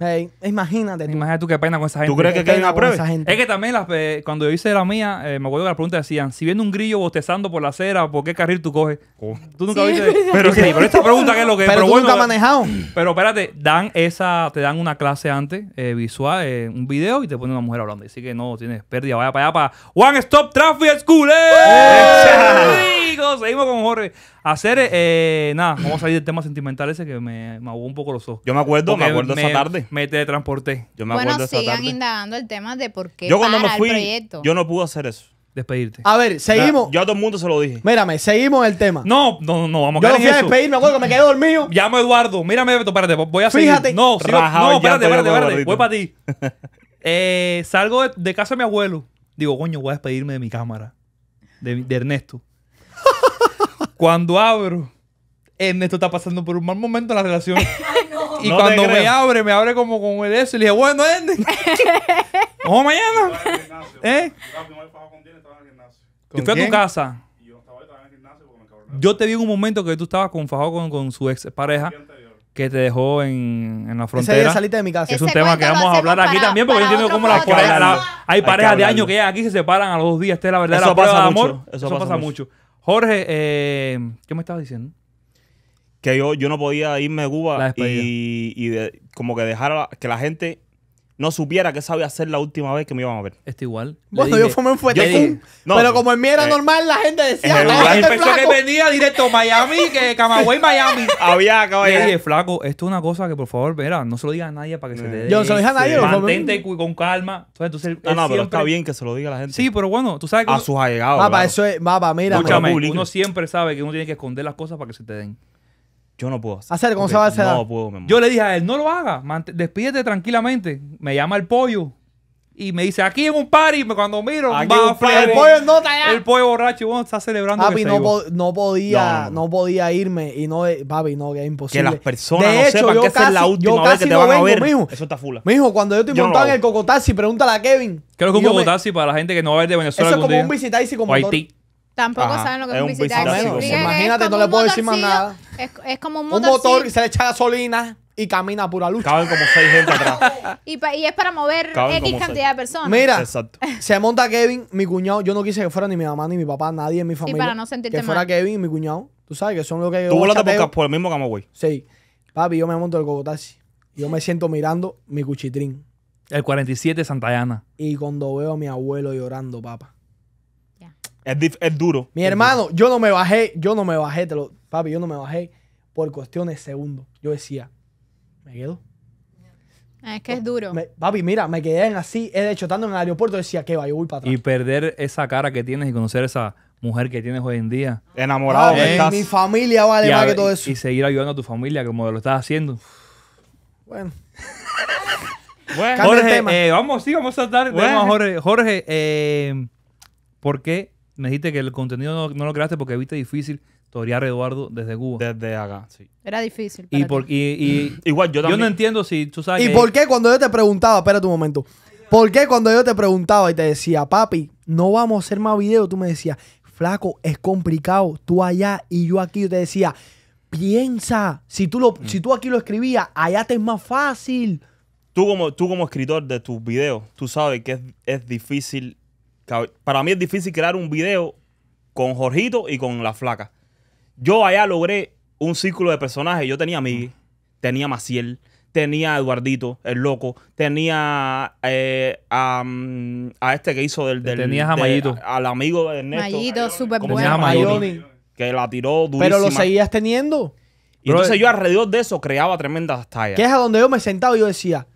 imagínate tú. Imagínate tú qué pena con esa gente. ¿Tú crees que Kevin pena con esa gente. Es que también las, eh, cuando yo hice la mía, eh, me acuerdo que la pregunta decían, si viene un grillo bostezando por la acera, ¿por qué carril tú coges? Oh. Tú nunca viste... [LAUGHS] Pero esta pregunta que es lo que... Pero tú bueno, nunca has manejado. Pero espérate, dan esa, te dan una clase antes, eh, visual, eh, un video, y te pone una mujer hablando. Así que no tienes pérdida. Vaya para allá, para One Stop Traffic School. ¡Eh! Seguimos con Jorge. Hacer, eh, eh, nada, vamos a salir del tema sentimental ese que me, me ahogó un poco los ojos. Yo me acuerdo, me acuerdo esa tarde. Me teletransporté. Yo me bueno, acuerdo esa sigan indagando el tema de por qué yo cuando me fui, Yo no pude hacer eso. Despedirte. A ver, seguimos. yo a todo el mundo se lo dije. Mírame, seguimos el tema. No, no, no, vamos a Yo lo fui a despedir, me acuerdo que me quedé dormido. [LAUGHS] Llamo a Eduardo. Mírame, espérate, voy a seguir. Fíjate. No, no, espérate, espérate, Voy para ti. [LAUGHS] Eh, salgo de, casa de mi abuelo. Digo, coño, voy a despedirme de mi cámara. de Ernesto. Cuando abro, Ernesto está pasando por un mal momento en la relación. [LAUGHS] Y cuando me abre, me abre como con el eso. Y le dije, bueno, Ernesto, [LAUGHS] [LAUGHS] vamos mañana. ¿Eh? Yo fui a tu casa. Yo te vi en un momento que tú estabas con con, con su ex pareja que te dejó en, en la frontera. Ese de mi casa. Es un tema que vamos a hablar aquí también, porque yo entiendo cómo la parejas. hay parejas de años que aquí se separan a los dos días. Esta es la verdad Eso pasa de amor. Eso, pasa, mucho. Jorge, eh, ¿qué me estabas diciendo? Que yo, yo no podía irme a Cuba y, como que dejar que la gente no supiera que sabía hacer la última vez que me iban a ver. Está igual. Bueno, yo fumé un fuerte pero como en mí era eh, normal, la gente decía. El, la gente que venía directo a Miami, que Camagüey, Miami. [LAUGHS] Había caballero. Oye, flaco, esto es una cosa que por favor, verá, no se lo diga a nadie para que se te eh, dé. Yo no se lo dije a nadie. Mantente con calma. Entonces, no, no, pero está bien que se lo diga a la gente. Sí, pero bueno, tú sabes que. A sus allegados. Mapa, eso es. Mapa, mira. uno siempre sabe que uno tiene que esconder las cosas para que se te den yo no puedo hacer. Hacer cómo se va a hacer. No puedo, mi Yo le dije a él, no lo hagas, despídete tranquilamente. Me llama el pollo y me dice, aquí en un party, cuando miro, va un party. el pollo no está allá. El pollo borracho, bueno, está celebrando. Papi, que no, no, podía, no, podía irme y no, papi, no, que es imposible. Que las personas de no hecho, sepan yo que casi, esa es la última vez que te van a ver. Eso está fula. Mijo, cuando yo estoy yo en el Cocotaxi, pregúntale a Kevin. ¿Qué es un Cocotaxi para la gente que no va a ver de Venezuela? Eso es como un un visitaxi como Haití. Tampoco saben lo que es un visitaxi. Imagínate, no le puedo decir más nada. Es, como un motor. Un motor que se le echa gasolina y camina pura luz. Caben como seis gente atrás. [LAUGHS] y, es para mover X cantidad de personas. Mira, Exacto. se monta Kevin, mi cuñado. Yo no quise que fuera ni mi mamá ni mi papá, nadie en mi familia. Y para no sentirte Que fuera Kevin y mi cuñado. Tú sabes que son los que. Tú volaste por, por el mismo güey Sí. Papi, yo me monto el Cogotaxi. Yo me siento mirando mi cuchitrín. El 47 Santa Ana. Y cuando veo a mi abuelo llorando, papá. Ya. Es, es, duro. Mi hermano, yo no me bajé, yo no me bajé, Papi, yo no me bajé por cuestiones de segundos. Yo decía, me quedo. Ah, es que es duro. papi, mira, me quedé en así, he eh, hecho tanto en el aeropuerto, decía que va, yo voy para atrás. Y perder esa cara que tienes y conocer esa mujer que tienes hoy en día. Enamorado, Mi familia vale más que todo eso. Y seguir ayudando a tu familia como lo estás haciendo. Bueno. bueno. Jorge, eh, vamos, sí, vamos a bueno. Jorge. Jorge, eh, ¿por qué me dijiste que el contenido no, no lo creaste porque viste difícil Toriar Eduardo desde Cuba. Desde acá, sí. Era difícil. Y, mm. igual yo también. Yo no entiendo si tú sabes. ¿Y por qué cuando yo te preguntaba, espérate un momento, por qué cuando yo te preguntaba y te decía, papi, no vamos a hacer más videos, tú me decías, flaco, es complicado, tú allá y yo aquí, yo te decía, piensa, si tú, lo, si tú aquí lo escribías, allá te es más fácil. Tú como, tú como escritor de tus videos, tú sabes que es, es difícil, para mí es difícil crear un video con Jorgito y con la flaca. Yo allá logré un círculo de personajes. Yo tenía a Miguel, tenía a Maciel, tenía a Eduardito, el loco, tenía eh, mm, a, este que hizo del. del a Mayito. al amigo de Ernesto. Mayito, súper bueno. que la tiró durísima. Pero lo seguías teniendo. Y entonces yo alrededor de eso creaba tremendas tallas. Que es a donde yo me sentaba y yo decía,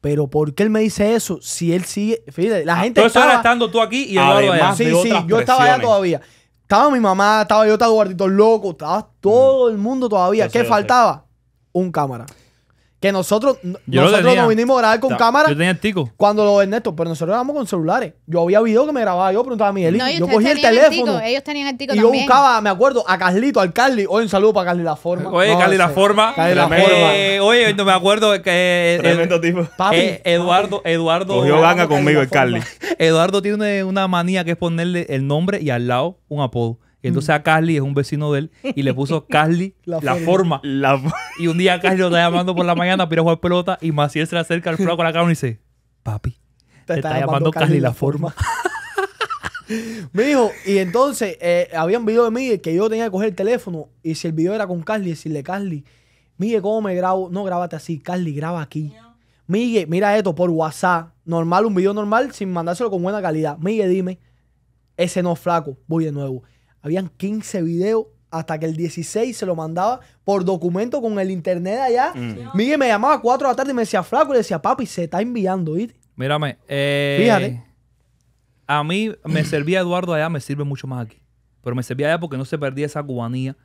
pero ¿por qué él me dice eso si él sigue? Fíjate, la ah, gente. estaba... estando tú aquí y Eduardo Sí, sí, yo estaba allá todavía. Estaba mi mamá, estaba yo, estaba Guardito, loco, estaba todo mm. el mundo todavía. ¿Qué faltaba? Un cámara. Que nosotros, nosotros nos vinimos a grabar con cámara. Cuando lo Ernesto, pero nosotros grabamos con celulares. Yo había video que me grababa yo, preguntaba a Miguelito. yo cogí el teléfono. Ellos tenían el tico y yo buscaba, me acuerdo, a Carlito, al Carly. Oye, un saludo para Carly La Forma. Oye, Carli Carly La Forma. Carly La Forma. Eh, oye, no me acuerdo que. Eh, eh, tipo. Eduardo, Eduardo. Cogió conmigo el Carly. Eduardo tiene una manía que es ponerle el nombre y al lado un apodo. Y entonces a Carly es un vecino de él y le puso [LAUGHS] Carly la, forma. Y un día Carly lo está llamando por la mañana para jugar pelota y Maciel se le acerca al flaco a la cámara y dice, papi, te, está, llamando, Carly, la forma. dijo [LAUGHS] y entonces eh, había un video de Miguel que yo tenía que coger el teléfono y si el video era con Carly, decirle, Carly, Miguel, ¿cómo me grabo? No, grábate así, Carly, graba aquí. Miguel, mira esto por WhatsApp, normal, un video normal sin mandárselo con buena calidad. Miguel, dime, ese no flaco, voy de nuevo. Habían 15 videos hasta que el 16 se lo mandaba por documento con el internet allá. Mm. Miguel me llamaba a 4 de la tarde y me decía flaco le decía, papi, se está enviando, Mírame, eh, fíjate. A mí me servía Eduardo allá, me sirve mucho más aquí. Pero me servía allá porque no se perdía esa cubanía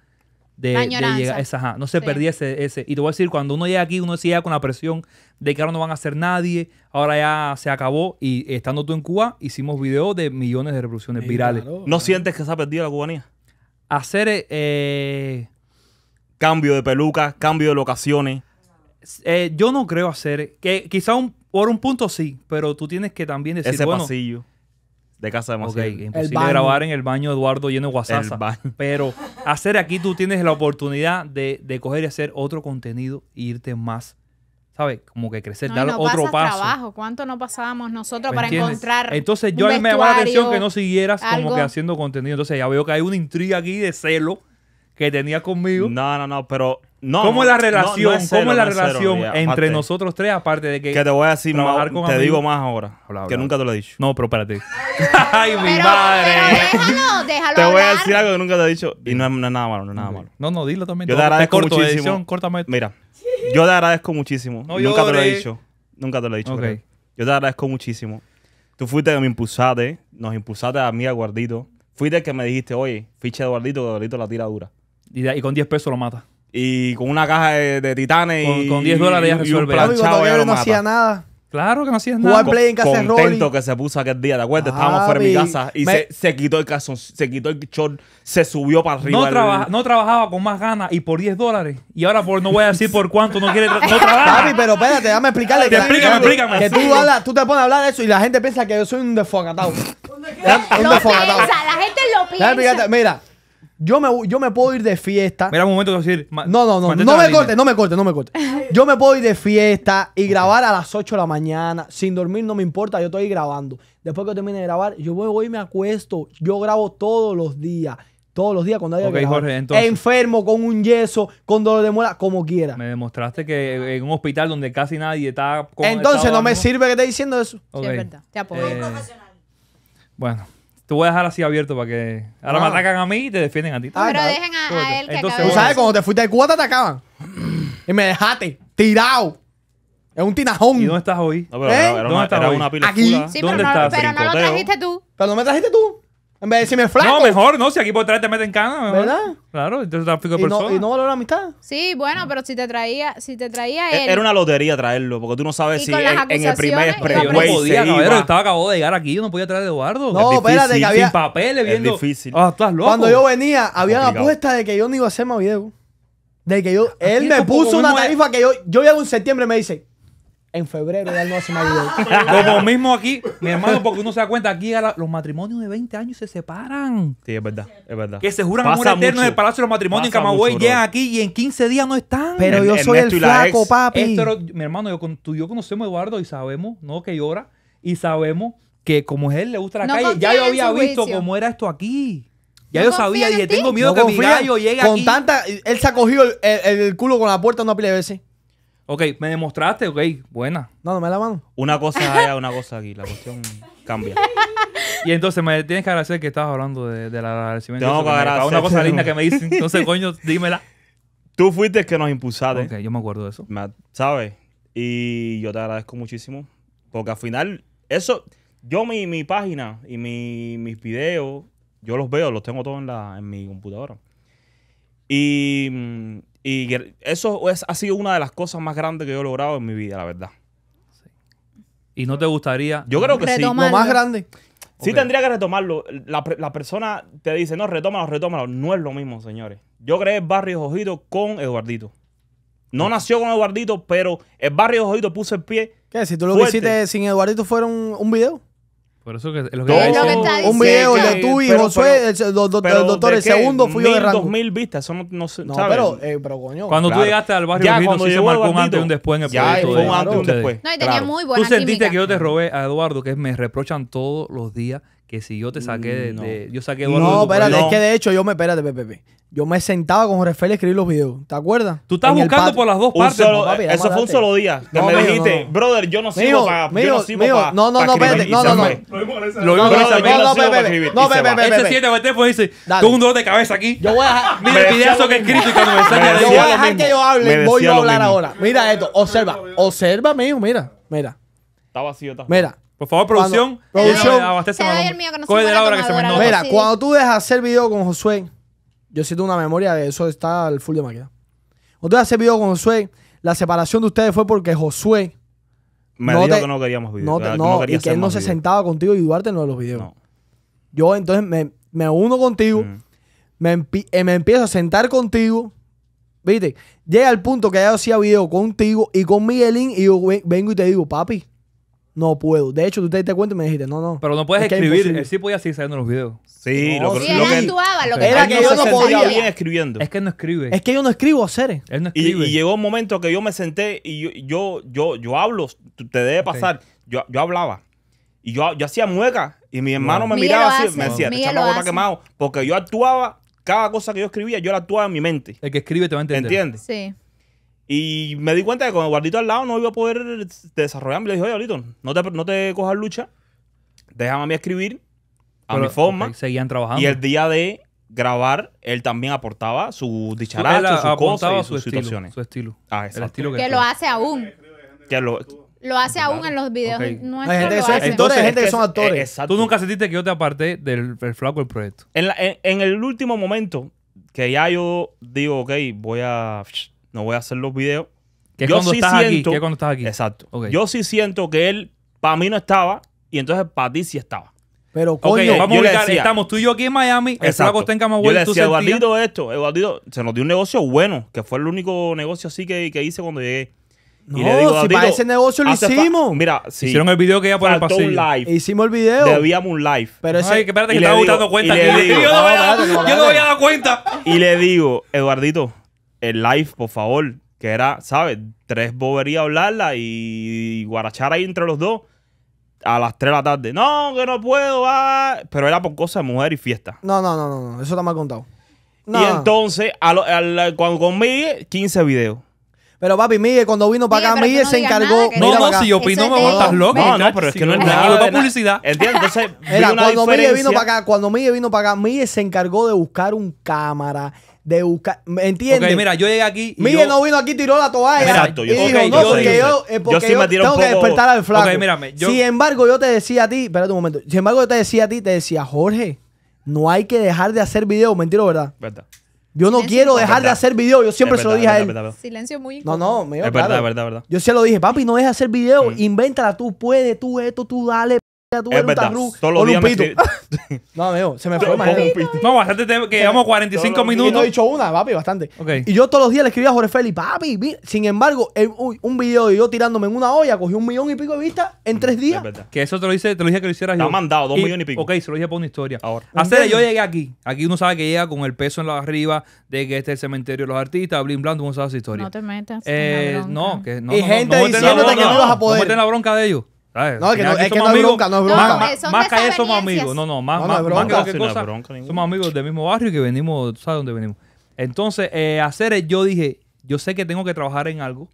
de, llegar esa, no se perdiese ese, Y te voy a decir, cuando uno llega aquí, uno llega con la presión de que ahora no van a ser nadie, ahora ya se acabó. Y estando tú en Cuba, hicimos videos de millones de revoluciones virales. ¿No sientes que se ha perdido la cubanía? Hacer eh, cambio de peluca, cambio de locaciones. Eh, yo no creo hacer. que Quizá por un punto sí, pero tú tienes que también decir. Ese bueno, pasillo de casa demasiado. Okay, imposible grabar en el baño Eduardo lleno de guasasa. Pero hacer aquí tú tienes la oportunidad de, coger y hacer otro contenido e irte más ¿sabes? Como que crecer, dar otro paso. Trabajo. ¿Cuánto no pasábamos nosotros para encontrar? Entonces, yo me llamaba la atención que no siguieras como que haciendo contenido. Entonces, ya veo que hay una intriga aquí de celo que tenías conmigo. No, no, no, pero ¿Cómo es la relación, ¿cómo es la relación entre nosotros tres? Aparte de que. Que te voy a decir más. Te digo más ahora. que nunca te lo he dicho. No, pero espérate. [LAUGHS] Ay, mi madre. déjalo, Te voy a decir algo que nunca te he dicho. Y no es, nada malo, no es nada malo. No, no, dilo también. Yo te agradezco muchísimo. Mira, yo te agradezco muchísimo. nunca te lo he dicho. Nunca te lo he dicho. Yo te agradezco muchísimo. Tú fuiste que me impulsaste. Nos impulsaste a mí, a Guardito. Fuiste que me dijiste, oye, ficha de Guardito, que Guardito la tira dura. Y, y con 10 pesos lo mata. Y con una caja de, titanes y. Con 10 dólares ya Y el planchado no hacía nada. Claro que no hacías nada. play en casa Contento que se puso aquel día, ¿te acuerdas? Estábamos fuera de mi casa y se, quitó el calzón, se quitó el short, se subió para arriba. No, no trabajaba con más ganas y por 10 dólares. Y ahora por, no voy a decir por cuánto no quiere no [LAUGHS] trabajar. Papi, pero espérate, déjame explicarle. explícame, explícame. Que tú, tú te pones a hablar de eso y la gente piensa que yo soy un desfogatado. un desfogatado. la gente lo piensa. Mira, yo me, yo me puedo ir de fiesta. Mira, un momento, decir. No, no, no. No me corte no me corte no [LAUGHS] me corte Yo me puedo ir de fiesta y grabar a las 8 de la mañana. Sin dormir, no me importa, yo estoy grabando. Después que termine de grabar, yo voy y me acuesto. Yo grabo todos los días. Todos los días cuando haya okay, que entonces, Enfermo, con un yeso, con dolor de muela, como quiera. Me demostraste que en un hospital donde casi nadie está... entonces no me sirve que esté diciendo eso. Sí, es verdad. Te apoyo. Eh, bueno. Te voy a dejar así abierto para que. Ahora me ah. atacan a mí y te defienden a ti. Ah, pero dejen a, él que Entonces, ¿Tú sabes? Cuando te fuiste de Cuba te atacaban. y me dejaste tirado. Es un tinajón. ¿Y dónde estás hoy? ¿Eh? ¿Dónde estás hoy? Aquí. Sí, pero, no, pero no lo trajiste tú. Pero no me trajiste tú. En vez de decirme flaco. No, mejor, no. Si aquí por atrás te meten cana, ¿Verdad? Claro, entonces tráfico de personas. y no valora la amistad. Sí, bueno, pero si te traía, si te traía él. E-, era una lotería traerlo, porque tú no sabes si en, en, el primer yo no podía, estaba acabado de llegar aquí, yo no podía traer a Eduardo. No, es espérate, que había... Sin papeles, viendo... Es difícil. Ah, estás loco. Cuando yo venía, había la apuesta de que yo no iba a hacer más videos. De que yo... él me puso una tarifa que yo... Yo llego en septiembre y me dice, en febrero ya no hace [LAUGHS] Como mismo aquí, mi hermano, porque uno se da cuenta, aquí los matrimonios de 20 años se separan. Sí, es verdad, es verdad. Que se juran amor eterno en el Palacio de los Matrimonios en Camagüey, llegan aquí y en 15 días no están. Pero yo soy el flaco, papi. mi hermano, yo, tú y yo conocemos a Eduardo y sabemos, ¿no? Que llora y sabemos que como es él, le gusta la calle. Ya yo había visto cómo era esto aquí. Ya yo sabía y tengo miedo que mi gallo llegue con Tanta, él se ha cogido el, el culo con la puerta una pila de veces. Ok, me demostraste, ok, buena. No, no me la mano. Una cosa allá, una cosa aquí. La cuestión cambia. Y entonces me tienes que agradecer que estabas hablando del de, la... agradecimiento. Tengo que agradecer. Una cosa linda que me dicen. [LAUGHS] Entonces, coño, dímela. Tú fuiste el que nos impulsaste. Ok, yo me acuerdo de eso. ¿Sabes? Y yo te agradezco muchísimo. Porque al final, eso, yo mi, mi página y mi, mis videos, yo los veo, los tengo todos en, la, en mi computadora. Y mm, y eso es, ha sido una de las cosas más grandes que yo he logrado en mi vida, la verdad. ¿Y no te gustaría? Yo creo que sí. Lo más grande. Sí tendría que retomarlo. La, persona te dice, no, retómalo, retómalo. No es lo mismo, señores. Yo creé el barrio Ojito con Eduardito. No nació con Eduardito, pero el barrio Ojito puso el pie. ¿Qué? Si tú lo hiciste sin Eduardito fuera un video. Pero eso que, lo que un video de tú y Josué, el, doctor, el segundo fui yo de rango. dos mil vistas, eso no sé, no, eh, Pero, coño. Cuando tú llegaste al barrio, ya, Rito, sí se marcó un antes y un después en el ya, proyecto. fue un antes y un después. No, y tenía muy buena Tú sentiste que yo te robé a Eduardo, que me reprochan todos los días que si yo te saqué de, no. yo saqué No, de espérate, no. es que de hecho yo me espérate, pepe, Yo me sentaba con Jorge Félix a escribir los videos, ¿te acuerdas? Tú estás buscando por las dos partes. eso fue un solo día que me dijiste, "Brother, yo no sigo para yo no sigo para No, no, no, espérate, no, no, no. Lo mismo con esa no, no, Pepe. Pepe, Pepe. Ese siete veces este dice, "Tengo un dolor de cabeza aquí." Yo voy a dejar mira el videazo que es crítico. y cuando me salga Yo voy a dejar que yo hable, voy a hablar ahora. Mira esto, observa, observa, mío, mira, mira. Está vacío, está. Mira, por favor, producción. Cuando, Mira, cuando tú dejas hacer video con Josué, yo siento una memoria de eso, está el full de máquina. Cuando tú dejas hacer video con Josué, la separación de ustedes fue porque Josué. Me dijo que no queríamos video. No, no, y que él no se sentaba contigo y Duarte no de los videos. Yo entonces me, me uno contigo, mm. eh, me, empiezo a sentar contigo. ¿Viste? Llega al punto que ya hacía video contigo y con Miguelín y yo vengo y te digo, papi, no puedo. De hecho, tú te diste cuenta y me dijiste, no, no. Pero no puedes escribir. Él sí podía seguir saliendo los videos. Sí, lo, lo, él actuaba, lo que Era que no yo no podía bien escribiendo. Es que él no escribe. Es que yo no escribo, Cere. Él no escribe. Y, llegó un momento que yo me senté y yo, yo, yo, hablo, te debe pasar. Yo, yo hablaba. Y yo, yo hacía mueca Y mi hermano me miraba así, me decía, te no, está quemado. Porque yo actuaba, cada cosa que yo escribía, yo la actuaba en mi mente. El que escribe te va a entender. ¿Entiendes? Sí. Y me di cuenta que con el guardito al lado no iba a poder desarrollarme. Le dije, oye, ahorita no te, no te cojas lucha. Déjame a mí escribir a mi forma. seguían trabajando. Y el día de grabar, él también aportaba su dicharacho, sus cosas y sus situaciones. su estilo. Ah, exacto. que, lo hace aún. Que lo, lo hace aún en los videos nuestros. entonces, hay gente que son actores. Tú nunca sentiste que yo te aparté del, flaco del proyecto. En, en, en el último momento, que ya yo digo, ok, voy a no voy a hacer los videos. Que yo cuando estás aquí, que cuando estás aquí. Exacto. Yo sí siento que él para mí no estaba y entonces para ti sí estaba. Pero coño, vamos a estamos tú y yo aquí en Miami, el flaco está en Camagüey. Yo decía, esto, Eduardo, se nos dio un negocio bueno, que fue el único negocio así que, que hice cuando llegué. No, y si para ese negocio lo hicimos. Mira, sí, hicieron el video que ya por el pasillo. live. Hicimos el video. Debíamos un live. Pero ese, que espérate que estaba dando cuenta. yo no, no me había dado cuenta. Y le digo, Eduardito, el live, por favor. Que era, ¿sabes? Tres boberías hablarla y guarachar ahí entre los dos a las tres de la tarde. No, que no puedo. Ah. Pero era por cosas de mujer y fiesta. No, no, no, no, no. Eso está mal contado. Y entonces, a cuando con Miguel, 15 videos. Pero papi, Miguel, cuando vino para acá, Miguel se encargó. No, no, si yo opino, me estás loco. No, no, pero es que no es nada. de publicidad. ¿Entiendes? Entonces, cuando Migue vino para acá, cuando Miguel vino para acá, Miguel se encargó de buscar un cámara de buscar. ¿Entiendes? mira, yo llegué aquí. Miguel no vino aquí, tiró la toalla. Exacto, yo, y dijo, no, yo, porque yo, eh, porque tengo que despertar al flaco. mírame, Sin embargo, yo te decía a ti, espérate un momento. Sin embargo, yo te decía a ti, te decía, Jorge, no hay que dejar de hacer videos, mentira, ¿verdad? Verdad. Yo no quiero dejar de hacer videos. Yo siempre se lo dije a él. Silencio muy No, no, me Es verdad, es verdad. Yo se lo dije, papi, no dejes de hacer videos. Mm. Invéntala tú, puedes, tú esto, tú dale. Es verdad, Todos los días [LAUGHS] No, amigo, se me fue, mal. No, bastante tiempo, que llevamos 45 Yo no he dicho una, papi, bastante. Y yo todos los días le escribía a Jorge Félix, papi, sin embargo, un video de yo tirándome en una olla cogió un millón y pico de vistas en tres días. Que eso te lo hice, te lo dije que lo hicieras ha mandado, dos millones y pico. Ok, se lo dije por una historia. Ahora. Hacer, yo llegué aquí. Aquí uno sabe que llega con el peso en la arriba de que este es el cementerio de los artistas, blin blan, tú no sabes esa historia. No te metas. Eh, no, que no. Y no, gente diciéndote que no vas a poder. No la bronca de ellos no, que no, es que no, es bronca, no es bronca. más, que eso somos amigos. No, no, más, más, más que no. cosa, somos amigos del mismo barrio y que venimos, sabes dónde venimos? Entonces, eh, hacer es yo dije, yo sé que tengo que trabajar en algo,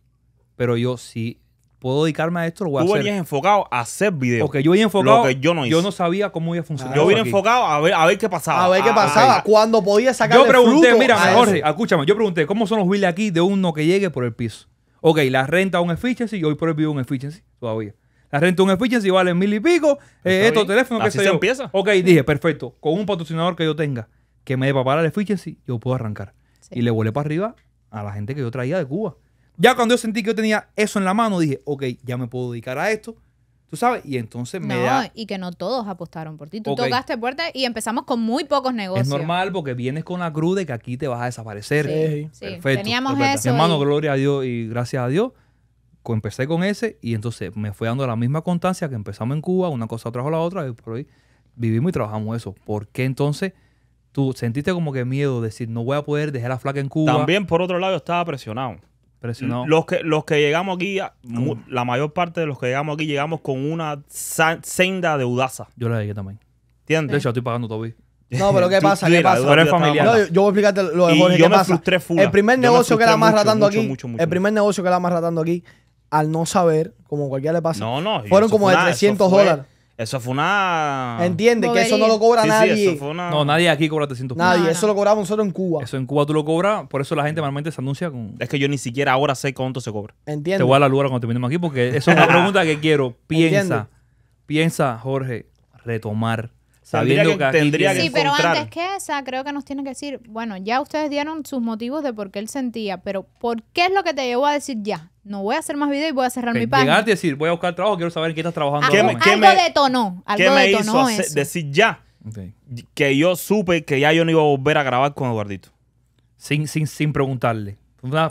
pero yo sí puedo dedicarme a esto, lo voy a hacer. Tú venías enfocado a hacer videos. porque yo venía enfocado. yo no Yo no sabía cómo iba a funcionar. Yo vine enfocado a ver, a ver qué pasaba. A ver qué ah, pasaba, cuando podía sacar Yo pregunté, mira, Jorge, escúchame, yo pregunté, ¿cómo son los billes aquí de uno que llegue por el piso? Ok, la renta un efficiency y hoy video un efficiency todavía. La renta un efficiency vale mil y pico. Eh, estos teléfonos que se empieza. Ok, dije, perfecto. Con un patrocinador que yo tenga que me dé para el efficiency, yo puedo arrancar. Y le volé para arriba a la gente que yo traía de Cuba. Ya cuando yo sentí que yo tenía eso en la mano, dije, ok, ya me puedo dedicar a esto. ¿Tú sabes? Y entonces me no, da... y que no todos apostaron por ti. Tú tocaste puertas y empezamos con muy pocos negocios. Es normal porque vienes con la cruz de que aquí te vas a desaparecer. Sí, sí. Perfecto. Teníamos eso. Hermano, gloria a Dios y gracias a Dios empecé con ese y entonces me fue dando la misma constancia que empezamos en Cuba, una cosa trajo la otra, y por ahí vivimos y trabajamos eso. ¿Por qué entonces tú sentiste como que miedo de decir no voy a poder dejar la flaca en Cuba? También por otro lado estaba presionado. Presionado. Los que, los que llegamos aquí, la mayor parte de los que llegamos aquí llegamos con una senda de audaza. Yo la dije también. ¿Entiendes? De hecho, estoy pagando todavía. No, pero ¿qué [LAUGHS] pasa? ¿Qué pasa? yo voy a explicarte lo de yo me Frustré El primer negocio que era más ratando aquí. el primer negocio que la más ratando aquí al no saber, como cualquiera le pasa, fueron como de 300 dólares. Eso fue una. entiende Que eso no lo cobra nadie. No, nadie aquí cobra 300 dólares Nadie, eso lo cobramos nosotros en Cuba. Eso en Cuba tú lo cobras, por eso la gente normalmente se anuncia con. Es que yo ni siquiera ahora sé cuánto se cobra. entiende Te voy a la luz cuando terminemos aquí porque eso es una [LAUGHS] pregunta que quiero. Piensa, piensa, Jorge, retomar sabiendo que, tendría que Sí, pero antes que esa, creo que nos tiene que decir, bueno, ya ustedes dieron sus motivos de por qué él sentía, pero ¿por qué es lo que te llevó a decir ya? No voy a hacer más videos y voy a cerrar mi página. llegar a decir, voy a buscar trabajo, quiero saber en qué estás trabajando. Ah, ¿Qué algo detonó, algo ¿qué me detonó hizo decir ya? Que yo supe que ya yo no iba a volver a grabar con Eduardito. Sin, sin, sin preguntarle.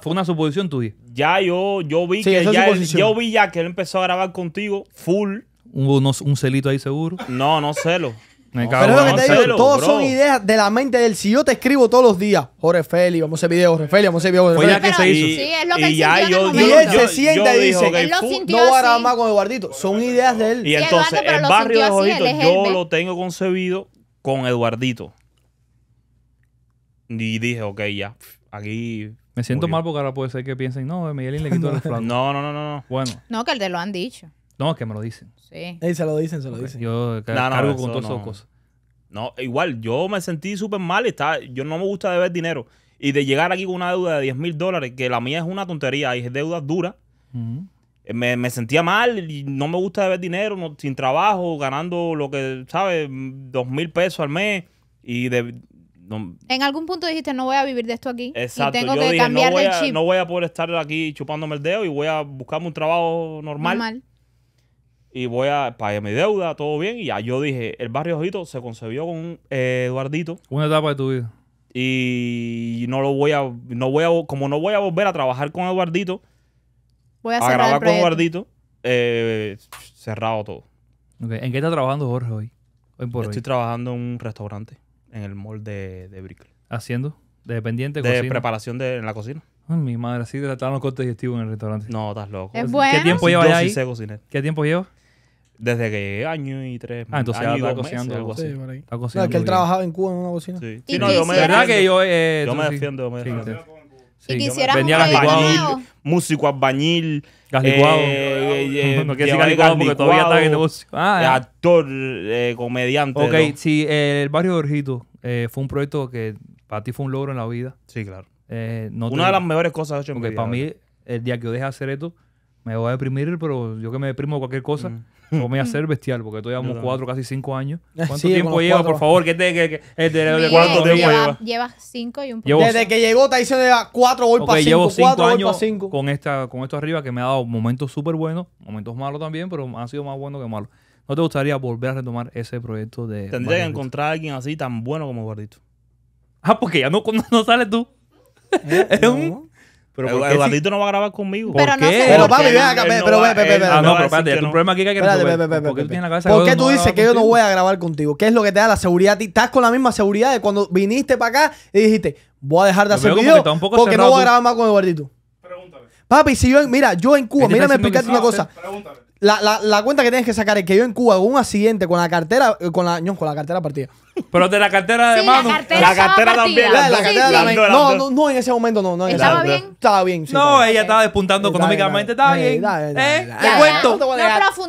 fue una suposición tuya. Ya yo, yo vi que ya él, yo vi ya que él empezó a grabar contigo full. Hubo un celito ahí seguro. No, no celo. Pero es lo que te digo, todos son ideas de la mente del si yo te escribo todos los días, Jorge Feli, vamos a hacer video, Jorge Feli, vamos a hacer video. Jorge lo Y yo- él se siente y dice, Él lo no hará más con Eduardito. Son ideas de él. Y entonces el barrio de yo lo tengo concebido con Eduardito. Y dije, ok, ya, aquí... Me siento mal porque ahora puede ser que piensen, no, eh, Miguelín le quitó el [LAUGHS] flaco. No, no, no, no. Bueno, No, que el te lo han dicho. No, que me lo dicen. Sí. y se lo dicen, se lo dicen. Yo con todos todas no. igual, yo me sentí súper mal. Está, yo no me gusta deber dinero. Y de llegar aquí con una deuda de 10 mil dólares, que la mía es una tontería, y es dura dura, Me, sentía mal, y no me gusta ver dinero, sin trabajo, ganando lo que, ¿sabes? Dos mil pesos al mes. Y de. En algún punto dijiste, no voy a vivir de esto aquí. exacto, y tengo que no voy, a, no voy a poder estar aquí chupándome el dedo y voy a buscarme un trabajo normal. normal y voy a pagar mi deuda, todo bien. Y ya yo dije, el barrio Ojito se concebió con eh, Eduardito. Una etapa de tu vida. Y no lo voy a, no voy a, como no voy a volver a trabajar con Eduardito, voy a, a grabar con Eduardito, eh, cerrado todo. ¿En qué está trabajando Jorge hoy? hoy por Estoy trabajando en un restaurante en el mall de, de Brickle. ¿Haciendo? ¿De dependiente? De preparación de, en la cocina. mi madre, así trataron los cortes digestivos en el restaurante. No, estás loco. ¿Qué tiempo lleva ahí? ¿Qué tiempo lleva? Desde que año y tres Ah, entonces ya cocinando algo así. Está es que él trabajaba en Cuba en una cocina. Sí. no, yo me que yo... Eh, eh, yo me defiendo, me Sí, sí. y Músico, albañil. Gaslicuado eh, [LAUGHS] no quiero decir gaslicuado porque todavía está en negocio. Ah, actor, comediante. Ok, sí, si el barrio de fue un proyecto que para ti fue un logro en la vida. Sí, claro. Una de las mejores cosas que he hecho en mi Porque para mí, el día que yo deje de hacer esto, me voy a deprimir, pero yo que me deprimo de cualquier cosa, no mm. me voy a hacer [LAUGHS] bestial, porque todavía llevamos cuatro, casi cinco años. [LAUGHS] ¿Cuánto tiempo lleva, por favor? ¿Qué te, que, ¿Cuánto tiempo lleva? Llevas cinco y un poco. Desde que llegó te de cuatro, voy okay, cinco. Llevo cinco años Con, esta, con esto arriba que me ha dado momentos súper buenos, momentos malos también, pero han sido más buenos que malos. ¿No te gustaría volver a retomar ese proyecto de... Tendría que encontrar a alguien así tan bueno como Guardito. Ah, porque ya no, [LAUGHS] no, sales tú. ¿Eh? Pero el, no va a grabar conmigo. ¿Por pero qué? Pero papi, ve acá. Pero ve, ve, ve. no, pero espérate. Tu problema aquí es que ¿Por qué tú dices que yo no voy a grabar contigo? ¿Qué es lo que te da la seguridad? Estás con la misma seguridad de cuando viniste para acá y dijiste, voy a dejar de hacer videos porque no voy a grabar más con el Pregúntale. Papi, si yo, mira, yo en Cuba, mira, me explicaste una cosa. Pregúntale. La, la, cuenta que tienes que sacar es que yo en Cuba hago un accidente con la cartera, eh, con la, no, con la cartera partida. Pero de la cartera de sí, La cartera, también. No, no, no, en ese momento no. no ¿Estaba bien? Estaba bien, sí. No, ella estaba despuntando económicamente. Estaba bien. Te ¿Eh? cuento. No,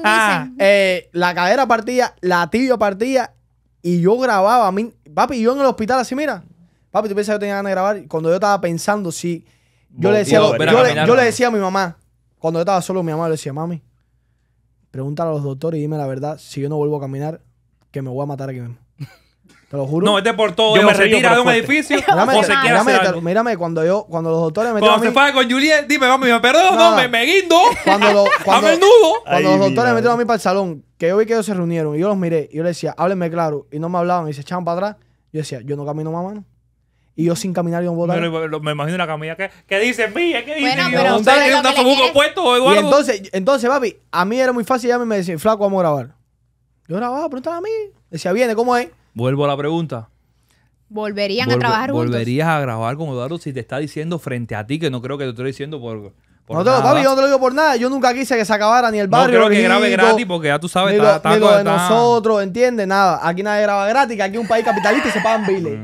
ah. eh, la cadera partida, la tibia partida y yo grababa. A mí, papi, yo en el hospital así, mira. Papi, tú piensas que yo tenía ganas de grabar. Cuando yo estaba pensando, si, Yo, le decía, yo le decía a mi mamá, cuando yo estaba solo, mi mamá le decía, mami, Pregúntale a los doctores y dime la verdad. Si yo no vuelvo a caminar, que me voy a matar aquí mismo. Te lo juro. [LAUGHS] No, este por todo. Yo me retiro de un edificio mírame, o se quiere mírame, hacer algo. mírame, cuando yo, cuando los doctores me Cuando se fue con Juliet, dime, vamos me perdón, no, me, guindo. Cuando, lo, [LAUGHS] cuando, cuando los doctores me metieron a mí para el salón, que yo vi que ellos se reunieron y yo los miré y yo les decía, háblenme claro. Y no me hablaban y se echaban para atrás. Yo decía, yo no camino más mano y yo sin caminar y no votar. Me, me, imagino la camilla que, que dice, mira que dice, bueno, entonces, entonces, papi, a mí era muy fácil, ya me decían, flaco, vamos a grabar. Yo grababa, preguntaba a mí. Decía, viene, ¿cómo es? Vuelvo a la pregunta. ¿Volverían a trabajar juntos? ¿Volverías a grabar con Eduardo si te está diciendo frente a ti, que no creo que te estoy diciendo por no te lo, papi, yo no te lo digo por nada. Yo nunca quise que se acabara ni el barrio. Yo creo que grabe gratis porque ya tú sabes, ni lo, está, lo de nosotros, ¿entiendes? Nada, aquí nadie graba gratis, que aquí es un país capitalista y se pagan biles.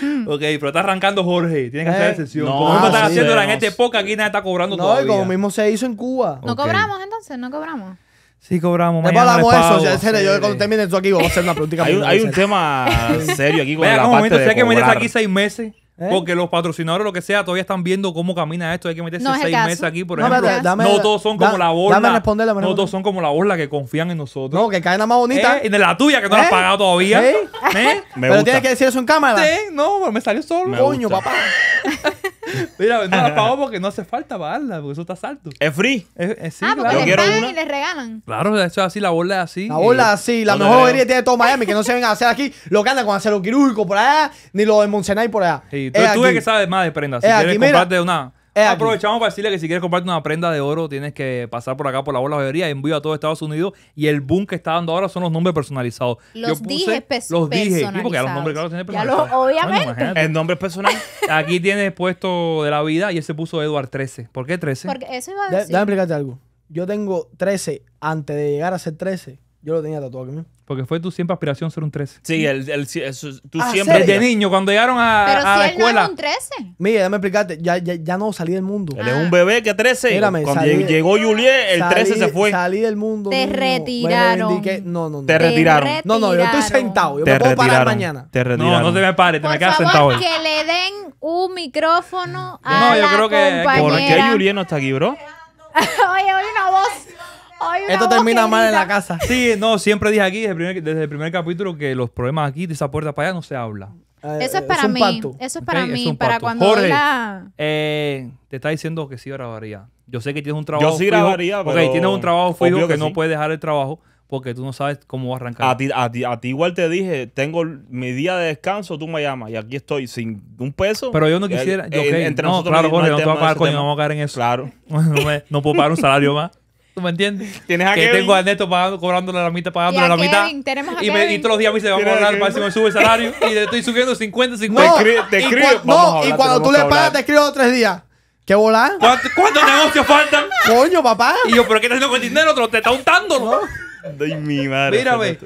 Mm. ok, pero está arrancando Jorge, tienes que hacer eh, excepción. No, como no, están haciendo en este época, aquí nadie está cobrando todo No, como mismo se hizo en Cuba. ¿No cobramos entonces? ¿No cobramos? Sí, cobramos. No hablamos eso. Ya, serio, yo cuando termine esto aquí, voy a hacer una pregunta. hay, un, tema [LAUGHS] serio aquí con la parte momento, sé que me aquí seis meses. ¿Eh? Porque los patrocinadores, lo que sea, todavía están viendo cómo camina esto. Hay que meterse seis meses aquí, por ejemplo. no todos son como la borla Dame no todos son como la borla que confían en nosotros. No, que caen la más bonita. Eh, y de la tuya, que no la has ¿Eh? pagado todavía. Me pero tienes que decir eso en cámara. Sí, no, me salió solo. Coño, papá. [LAUGHS] Mira, no la [LAUGHS] pagó porque no hace falta pagarla, porque eso está salto. Es free. Es, sí, ah, porque les pagan y les regalan. Claro, de es así, la bola es así. La bola es así, la mejor idea tiene todo Miami, que no se vengan a hacer aquí lo que anda con hacerlo quirúrgico por allá, ni lo de Monsenay por allá. Sí, tú, tú que sabes más de prendas. Si quieres comprarte una Aprovechamos para decirle que si quieres comprarte una prenda de oro, tienes que pasar por acá por la bola joyería, envío a todo Estados Unidos y el boom que está dando ahora son los nombres personalizados. Los dije Los dije, porque ya los nombres claro tienen personalizados. obviamente. el nombre personal. [LAUGHS] Aquí tienes puesto de la vida y él se puso Edward 13. ¿Por qué 13? Porque eso iba a decir. Déjame explicarte algo. Yo tengo 13, antes de llegar a ser 13, yo lo tenía tatuado aquí mismo. Porque fue tu siempre aspiración ser un 13. Sí, el, el, tú ah, siempre. Desde niño, cuando llegaron a, Pero si la escuela. Él no era un 13. Mira, déjame explicarte, ya, ya, ya no salí del mundo. Él es ah. un bebé que 13. Mírame, cuando llegó Juliet, el 13 se fue. Salí del mundo. Te retiraron. no, no, no. Te retiraron. No, no, yo estoy sentado. Yo te me puedo parar mañana. Te retiraron. No, no te me pares, te me quedas sentado. Hoy. que le den un micrófono a No, yo creo que. ¿Por qué Juliet no está aquí, bro? Esto termina mal en la casa. Sí, no, siempre dije aquí, desde el primer, capítulo, que los problemas aquí, de esa puerta para allá, no se habla. eso eh, es para mí. Eso es para mí. para cuando Jorge, eh, te está diciendo que sí grabaría. Yo sé que tienes un trabajo. Yo sí grabaría, tienes un trabajo fijo que, no puedes dejar el trabajo porque tú no sabes cómo va a arrancar. A ti, a, ti, igual te dije, tengo mi día de descanso, tú me llamas y aquí estoy sin un peso. Pero yo no quisiera. no, claro, Jorge, no te voy a pagar, vamos a caer en eso. Claro. [LAUGHS] no puedo pagar un salario más. ¿Tú me entiendes? ¿Tienes que tengo a Ernesto pagando, cobrándole la mitad, pagándole la mitad. a y, y todos los días me va a hablar para si me sube el salario. Y le estoy subiendo 50, 50. No, te, Y, no, y cuando tú le pagas, te escribo tres días. ¿Qué volar? ¿Cuántos negocios faltan? Coño, papá. Y yo, ¿pero qué estás haciendo con el dinero? Te, te está untando, ¿no? Ay, mi madre. Mírame.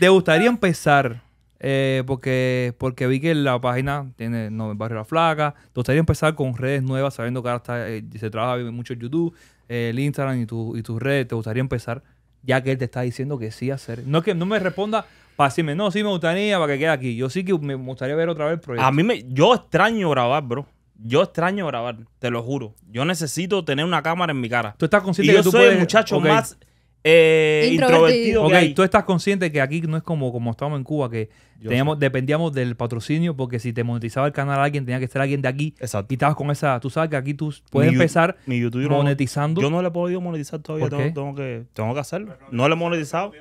¿Te gustaría empezar? Eh, porque, porque vi que la página tiene no, La Flaca. ¿Te gustaría empezar con redes nuevas sabiendo que ahora está, eh, se trabaja mucho en YouTube? el Instagram y tu, y tu red, te gustaría empezar, ya que él te está diciendo que sí hacer. No es que no me responda para decirme, no, sí me gustaría para que quede aquí. Yo sí que me gustaría ver otra vez el proyecto. A mí me, yo extraño grabar, bro. Yo extraño grabar, te lo juro. Yo necesito tener una cámara en mi cara. Tú estás consciente que tú soy el muchacho más eh, introvertido. ok, tú estás consciente que aquí no es como, como estábamos en Cuba, que teníamos, dependíamos del patrocinio, porque si te monetizaba el canal alguien, tenía que ser alguien de aquí. Exacto. Y estabas con esa. Tú sabes que aquí tú puedes empezar monetizando. Yo no le he podido monetizar todavía. Tengo, que, tengo hacerlo. No le he monetizado.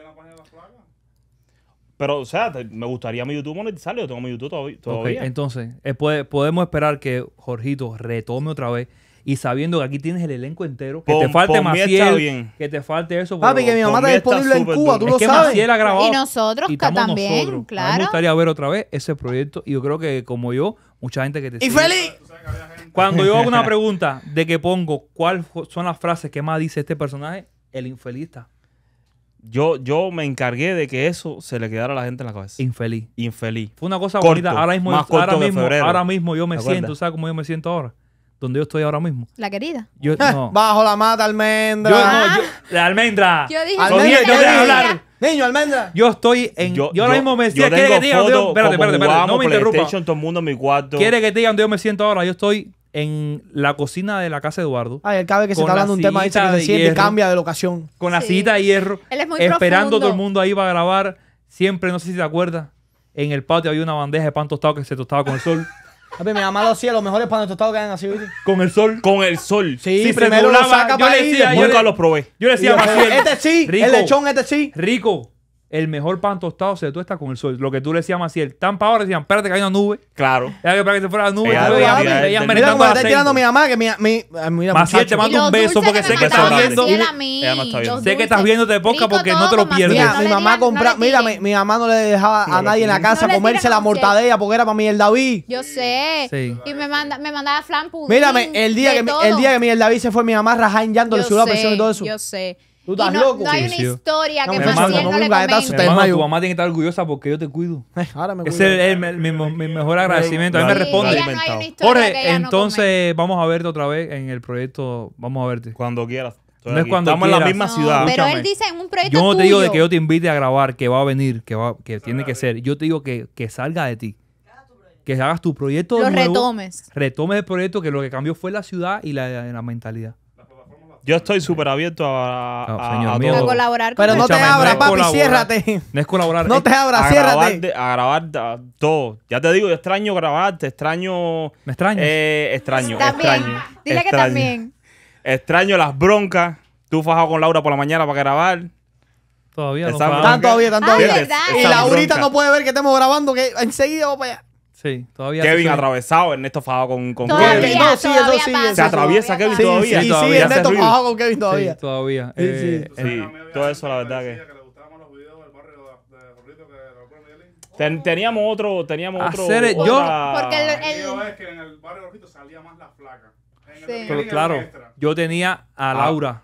Pero, o sea, me gustaría mi YouTube monetizarlo. Yo tengo mi YouTube todavía. Ok, entonces, eh, podemos esperar que Jorgito retome otra vez y sabiendo que aquí tienes el elenco entero, que te falte Maciel, que te falte eso. Papi, que mi mamá está disponible en Cuba, tú lo que grabado. Y nosotros también, claro. me gustaría ver otra vez ese proyecto y yo creo que como yo, mucha gente que te ¡Y feliz! Cuando yo [LAUGHS] hago una pregunta de que pongo cuáles son las frases que más dice este personaje, el infelista. Yo, yo me encargué de que eso se le quedara a la gente en la cabeza. Infeliz. Infeliz. Fue una cosa bonita. Ahora mismo, ahora mismo, ahora mismo yo me siento, ¿sabes cómo yo me siento ahora? donde yo estoy ahora mismo. La querida. Yo, [LAUGHS] no. Bajo la mata, almendra. Yo, no, yo, la almendra. Yo dije, hablar. Niño, almendra. Yo estoy en. Yo, ahora mismo me siento. Quiere que te Espérate, espérate, espérate. no me interrumpa. Todo el mundo en mi cuarto. Quiere que te diga dónde yo me siento ahora. Yo estoy en la cocina de la casa de Eduardo. Ay, el cabe que se está hablando un tema ahí, se siente cambia de locación. Con la cita de hierro. Él es muy Esperando todo el mundo ahí para grabar. Siempre, no sé si te acuerdas, en el patio había una bandeja de pan tostado que se tostaba con el sol. [LAUGHS] A ver, los cielos, lo hacía, los mejores panes tostados quedan así, ¿viste? Con el sol. Con el sol. Sí, sí primero lo saca para le decía, yo los probé. Yo le decía, Maciel. Este sí, el lechón, este sí. Rico el mejor pan tostado se tuesta con el sol. Lo que tú le decías Maciel. Tan para ahora decían, espérate que hay una nube. Claro. Era que para que se fuera la nube. Ella, ella, me está tirando mi mamá que mi... mi ah, Maciel, te mando un beso porque sé que estás viendo... Sé que estás viendo de poca porque no te lo pierdes. mi mamá compraba Mira, mi mamá no le dejaba a nadie en la casa comerse la mortadella porque era para mí el David. Yo sé. Y me mandaba flan pudín. Mírame, el día que el día que Miguel David se fue, mi mamá rajá en llanto, le subió la presión y todo eso. Yo sé. Tú estás no, loco. No hay una historia que no, no tu mamá tiene que estar orgullosa porque yo te cuido. [LAUGHS] Eh, Ese es el, mi, mejor agradecimiento. A mí me responde. Jorge, entonces vamos a verte otra vez en el proyecto. Vamos a verte. Cuando quieras. Estamos en la misma ciudad. Pero él dice en un proyecto Yo no te digo de que yo te invite a grabar, que va a venir, que, va, que tiene que ser. Yo te digo que, que salga de ti que hagas tu proyecto. Lo nuevo, retomes. Retomes el proyecto, que lo que cambió fue la ciudad y la mentalidad. Yo estoy súper abierto a, a, colaborar Pero no te abras, papi, ciérrate. No es colaborar. No te abras, ciérrate. a grabar todo. Ya te digo, yo extraño grabarte, extraño. ¿Me extraño? Eh, extraño, ¿También? extraño. Dile que también. Extraño las broncas. Tú fajado con Laura por la mañana para grabar. Todavía no. Están todavía, están todavía. y Laurita no puede ver que estamos grabando, que enseguida va para allá. Sí, todavía. Kevin atravesado, Ernesto Fajado con, Kevin. No, sí, eso sí. se atraviesa Kevin todavía. Sí, sí, Ernesto Fajado con Kevin todavía. todavía. Eh, eh, sí, todo eso, la verdad que. teníamos otro, teníamos otro. Yo, el, el, es que en el barrio Rojito salía más la flaca. claro, yo tenía a ah. Laura.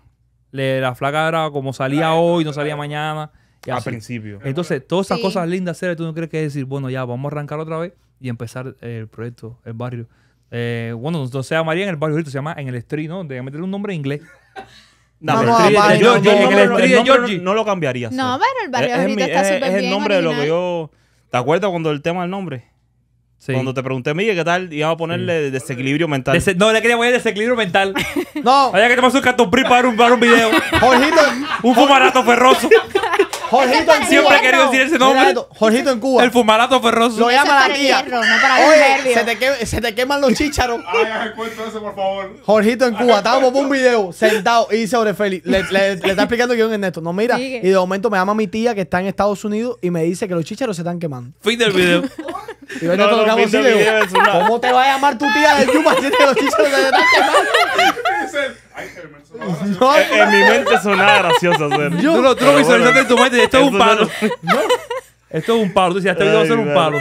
Le, la flaca era como salía hoy, no salía mañana. A principio. Entonces, todas esas cosas lindas, tú no crees que decir, bueno, ya, vamos a arrancar otra vez y empezar el proyecto, el barrio. Eh, bueno, entonces se llamaría en el barrio se llama en el street, ¿no? Debe meterle un nombre en inglés. No, no, en el street de Georgie. No lo cambiarías. No, pero el barrio es, ahorita es, está súper bien. Es el nombre de lo que yo. ¿Te acuerdas cuando el tema del nombre? Sí. Cuando te pregunté, Miguel, ¿qué tal? Y vamos a ponerle desequilibrio mental. no, le quería poner desequilibrio mental. [LAUGHS] no. Había que tomar un cartón para un, para un video. un fumarato ferroso. [LAUGHS] Jorgito en Cuba. Siempre he querido decir ese nombre. Jorgito en Cuba. El fumarato ferroso. Lo llama la tía. Oye, se te, queman los chicharos. Ay, [LAUGHS] el cuento eso, por favor. Jorgito en Cuba. Estábamos por un video sentado y sobre Félix. Le, está explicando que yo en Ernesto. No, mira. Y de momento me llama mi tía que está en Estados Unidos y me dice que los chicharos se están quemando. Fin del video. [LAUGHS] Y no, no, no, ¿Cómo te va a llamar tu tía de Yuma si los chicharos? se están quemando? [LAUGHS] [LAUGHS] en, mi [LAUGHS] mente sonaba gracioso. hacer. Yo, tú lo, lo visualizaste en tu mente. Esto es un palo. [LAUGHS] No. Esto es un palo. Tú decías, este video va a ser un palo.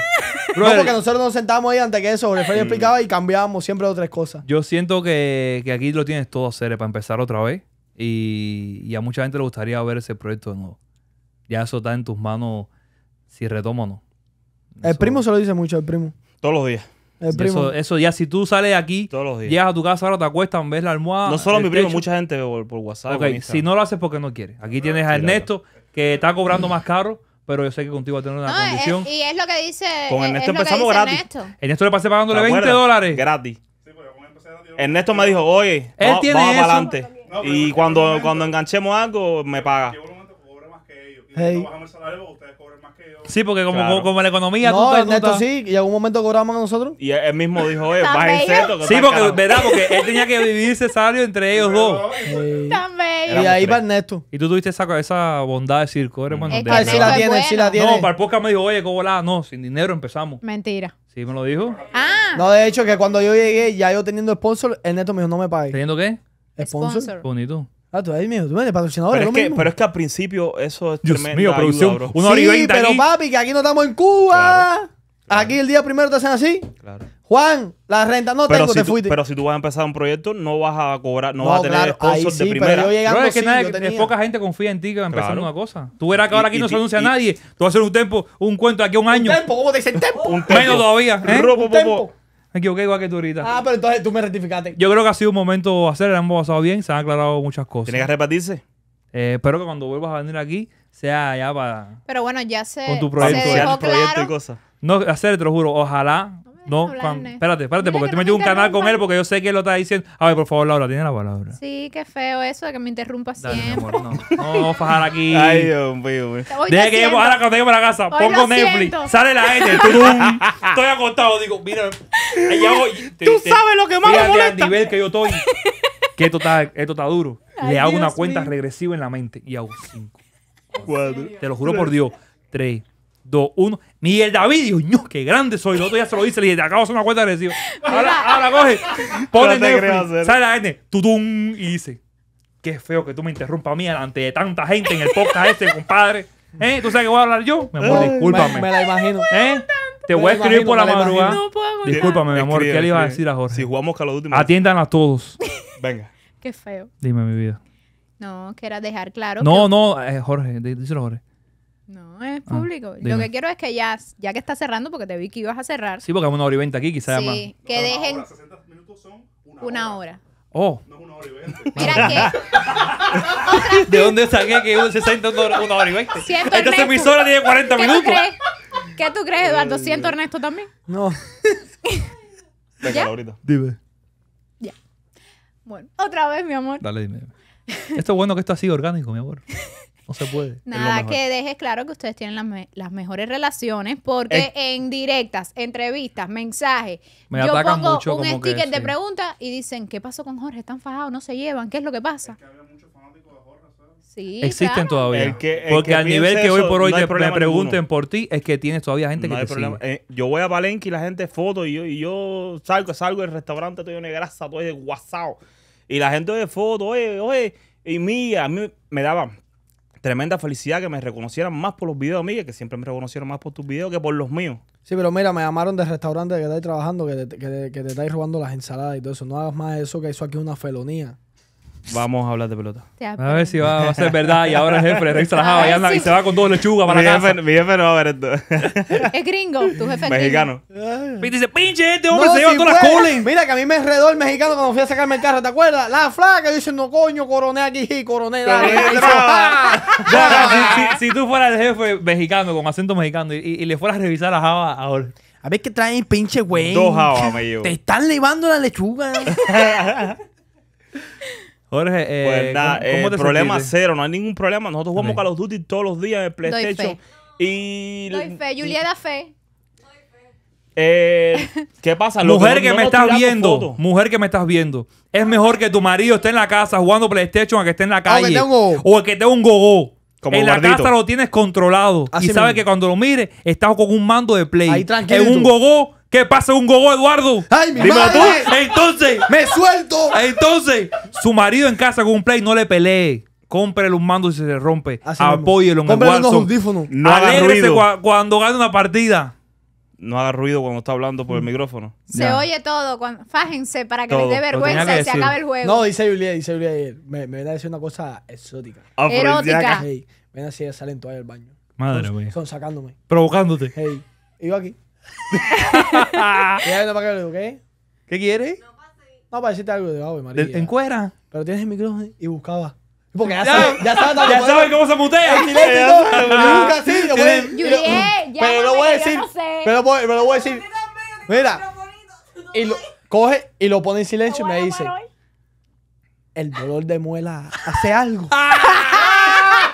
no, porque nosotros nos sentábamos ahí antes que eso. Freddy mm. explicaba y cambiábamos siempre otras cosas. Yo siento que, que aquí lo tienes todo, Cere, para empezar otra vez. Y, a mucha gente le gustaría ver ese proyecto de nuevo. Ya eso está en tus manos si retomo o no. El primo se lo dice mucho, el primo. Todos los días. Eso, eso ya, si tú sales aquí, Todos a tu casa, ahora te acuestan, ves la almohada. No solo mi primo, mucha gente por, por WhatsApp. si no lo haces porque no quieres. Aquí tienes a Ernesto, que está cobrando más caro, pero yo sé que contigo va a tener una condición. y es lo que dice. Con Ernesto empezamos gratis. Ernesto. le pasé pagándole 20 dólares. Gratis. Ernesto me dijo, oye, Él vamos, tiene para adelante. y cuando, cuando enganchemos algo, me paga. Yo un más que ellos. el salario pues Sí, porque como, como, la economía... No, Ernesto sí, y algún momento cobramos nosotros. Y él mismo dijo, eh, va bájense que Sí, porque, ¿verdad? Porque él tenía que vivir cesario entre ellos dos. También. Y ahí va Ernesto. Y tú tuviste esa, esa bondad de circo, eres hermano. Mm. Ah, sí la tiene, sí la tiene. No, para el podcast me dijo, oye, ¿cómo la? No, sin dinero empezamos. Mentira. Sí, me lo dijo. Ah, No, de hecho, que cuando yo llegué, ya yo teniendo sponsor, Ernesto me dijo, no me pagues. ¿Teniendo qué? Sponsor. Bonito. Ah, Pero, es que, al principio eso es Dios mío, producción. sí, pero papi, que aquí no estamos en Cuba. Aquí el día primero te hacen así. Claro. Juan, la renta no tengo, te fuiste. Pero si tú vas a empezar un proyecto, no vas a cobrar, no, vas a tener claro, de primera. Pero es que nadie, poca gente confía en ti que va a empezar una cosa. Tú verás que ahora aquí no se anuncia a nadie. Tú vas a hacer un tempo, un cuento de aquí a un año. ¿Un tempo? ¿Cómo te dicen tempo? un todavía. ¿eh? un me equivoqué igual que tú ahorita. Ah, pero entonces tú me rectificaste. Yo creo que ha sido un momento hacer, hemos pasado bien, se han aclarado muchas cosas. ¿Tienes que repetirse? Eh, espero que cuando vuelvas a venir aquí sea ya para. Pero bueno, ya se. Con tu dejó claro. proyecto y cosas. No, hacer, te lo juro, ojalá no, Juan, espérate, espérate, porque tú me un canal con él porque yo sé que él lo está diciendo. A ver, por favor, Laura, tiene la palabra. Sí, qué feo eso de que me interrumpa Dale, siempre. amor, no. No, fajar aquí. Ay, Dios mío, güey. que yo, ahora cuando llego para la casa, pongo Netflix, sale la N. [LAUGHS] estoy acostado, digo, mira, Tú sabes lo que más me molesta. al nivel que yo estoy, que esto está, esto está duro. Le hago una cuenta regresiva en la mente y hago cinco. Cuatro. Te lo juro por Dios. Tres, Dos, uno. Miguel el David dijo, qué grande soy. El otro ya se lo dice, le dije, te acabo de hacer una cuenta agresiva. Ahora, ahora coge, pone Netflix, ¿eh? sale la gente, tutum, y dice, qué feo que tú me interrumpas a mí delante de tanta gente en el podcast este, compadre. ¿Eh? ¿Tú sabes que voy a hablar yo? Mi amor, discúlpame. Me la imagino. ¿Eh? Te voy a escribir por la madrugada. No puedo Discúlpame, mi amor. ¿Qué le ibas a decir a Jorge? Si jugamos Call of Duty. a todos. [LAUGHS] Venga. Qué feo. Dime mi vida. No, que era dejar claro. No, no, eh, Jorge, díselo, Jorge es ah, público. Lo que quiero es que ya, ya que está cerrando, porque te vi que ibas a cerrar. Sí, porque es una hora y veinte aquí, quizás sí, más. que dejen... 60 minutos son una, una hora. Oh. No es una hora y veinte. [LAUGHS] Mira que... [LAUGHS] ¿De dónde saqué que un 60 una hora y veinte? Esta emisora tiene 40 minutos. ¿Qué tú crees, Eduardo? Eh. ¿Siento Ernesto también? No. [LAUGHS] ¿Ya? ahorita. Dime. Ya. Bueno, otra vez, mi amor. Dale, dime. Esto es bueno que esto ha sido orgánico, mi amor. No se puede. Nada que dejes claro que ustedes tienen las, mejores relaciones porque en directas, entrevistas, mensajes, yo pongo un sticker de preguntas pregunta y dicen, ¿qué pasó con Jorge? ¿Están fajados? ¿No se llevan? ¿Qué es lo que pasa? que había de Jorge, Sí, Existen todavía. porque al nivel que hoy por hoy te pregunten por ti, es que tienes todavía gente que te eh, yo voy a Palenque y la gente foto y yo, yo salgo, salgo del restaurante, estoy en grasa, estoy de guasado. Y la gente de foto, oye, oye, y mía, a me daban tremenda felicidad que me reconocieran más por los videos míos, que siempre me reconocieron más por tus videos que por los míos. Sí, pero mira, me llamaron del restaurante que estáis trabajando, que te, que, te, que estáis robando las ensaladas y todo eso. No hagas más eso, que eso aquí es una felonía. Vamos a hablar de pelota. A ver si va, a ser [LAUGHS] verdad. Y ahora el jefe le y, anda, y se va con dos lechugas para mi casa. mi jefe no va a ver esto. Es gringo, tu jefe Mexicano. Y dice, pinche, este hombre se lleva todas las colas. Mira que a mí me enredó el mexicano cuando fui a sacarme el carro, ¿te acuerdas? La flaca diciendo, coño, coroné aquí, coroné [LAUGHS] ah". si, tú fueras el jefe mexicano, con acento mexicano, y, le fueras a revisar a Java ahora. A ver qué traen, pinche güey. Dos Java me Te están levando la lechuga. [LAUGHS] Jorge, eh, pues eh, problema cero, no hay ningún problema. Nosotros jugamos Call of Duty todos los días de el PlayStation. Doy fe. Y. fe, Julia fe. Eh, ¿Qué pasa? mujer que, me estás viendo, mujer que me estás viendo, es mejor que tu marido esté en la casa jugando PlayStation a que esté en la calle. o que tenga un gogo. en la casa lo tienes controlado. y sabes que cuando lo mires, estás con un mando de play. Ahí, un gogo ¿Qué pasa un gogo, Eduardo? ¡Ay, mi madre! Entonces, ¡Me suelto! entonces, su marido en casa con un play no le pelee. Cómprele un mando si se le rompe. Apóyelo en el Cómprale unos audífonos. No cuando gane una partida. No haga ruido cuando está hablando por el micrófono. Se oye todo. fájense para que le les dé vergüenza si acaba se acabe el juego. No, dice Julia, dice Julia ayer. Me, me viene a decir una cosa exótica. Ah, Erótica. Hey, ven así, salen todas del baño. Madre mía. Son sacándome. Provocándote. Hey, iba aquí. [LAUGHS] no ¿Qué quieres? No, para decirte algo de hoy María. ¿En cuera? Pero tienes el micrófono y buscaba. Porque ya, sabes, ya sabes, ya cómo se mutea. Pero lo voy a decir. Pero lo voy a decir. Mira. Y lo, coge y lo pone en silencio y me dice: El dolor de muela hace algo. [LAUGHS]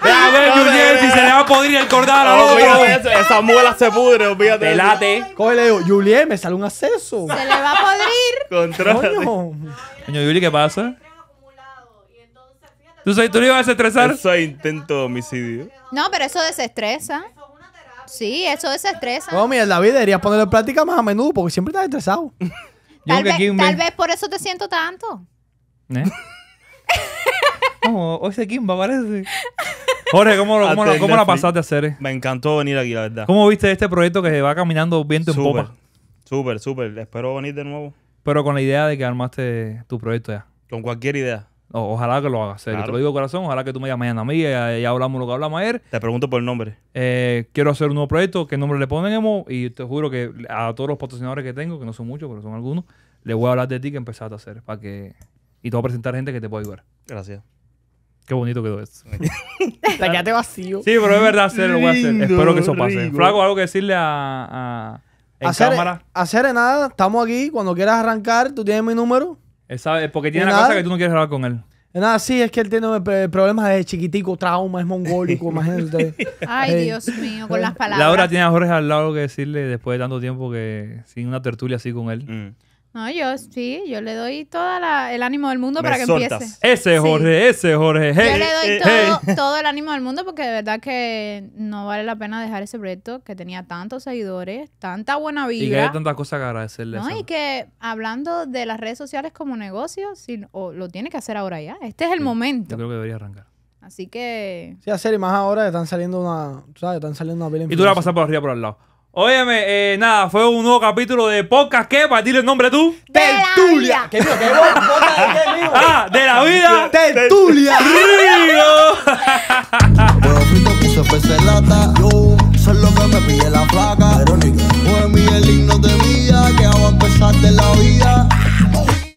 A ver, Juliet, si se le va a podrir el cordal a otro. Esa muela se pudre, fíjate. Delate, Coge Cógele, me sale un acceso. Se le va a podrir. Contra. Coño. Coño, ¿qué pasa? ¿Tú, sabes- tú le ibas a estresar? Eso es intento de homicidio. No, pero eso desestresa. Sí, eso desestresa. Bueno, mira, David, deberías ponerlo en práctica más a menudo porque siempre estás estresado. Tal, vez- tal vez por eso te siento tanto. ¿Eh? Vamos, [LAUGHS] hoy se Kimba parece. Jorge, ¿cómo, la pasaste a hacer? Me encantó venir aquí, la verdad. ¿Cómo viste este proyecto que se va caminando viento en popa? Súper, súper. Espero venir de nuevo. Pero con la idea de que armaste tu proyecto ya. Con cualquier idea. ojalá que lo hagas. Te lo digo corazón. Ojalá que tú me llames mañana a mí. Ya, ya, hablamos lo que hablamos ayer. Te pregunto por el nombre. Eh, quiero hacer un nuevo proyecto. ¿Qué nombre le ponemos? Y te juro que a todos los patrocinadores que tengo, que no son muchos, pero son algunos, les voy a hablar de ti que empezaste a hacer. Para que... Y te voy a presentar gente que te puede ayudar. Gracias. Qué bonito quedó esto. [LAUGHS] Te vacío. Sí, pero es verdad, hacer, lo voy a hacer. Espero que eso pase. Flaco, algo que decirle a, a- en Hacer, cámara. hacer nada, estamos aquí. Cuando quieras arrancar, tú tienes mi número. porque tiene una cosa que tú no quieres hablar con él. Nada, sí, es que él tiene problemas de chiquitico, trauma, es mongólico, [LAUGHS] imagínate Ay, Dios mío, con las palabras. Laura tiene a Jorge al lado que decirle después de tanto tiempo que sin una tertulia así con él. Mm. No, yo sí, yo le doy todo el ánimo del mundo para que empiece. Ese Jorge, ese Jorge. yo le doy eh, [LAUGHS] todo, el ánimo del mundo porque de verdad que no vale la pena dejar ese proyecto que tenía tantos seguidores, tanta buena vida. Y que hay tantas cosas que agradecerle. No, y que hablando de las redes sociales como negocio, lo tiene que hacer ahora ya. Este es el momento. Yo creo que debería arrancar. Así que. Sí, hacer y más ahora están saliendo una. ¿Sabes? Están saliendo una Y tú la vas a pasar por arriba por al lado. Óyeme, eh, nada, fue un nuevo capítulo de podcast que, para decirle el nombre tú. Tertulia. ¿Qué mío? ¿Qué vos? ¿Vos mío? Ah, de la vida. Tertulia. Río. [LAUGHS] Solo que me pide la placa. Verónica. Fue mi el himno de mía que hago empezar de la vida.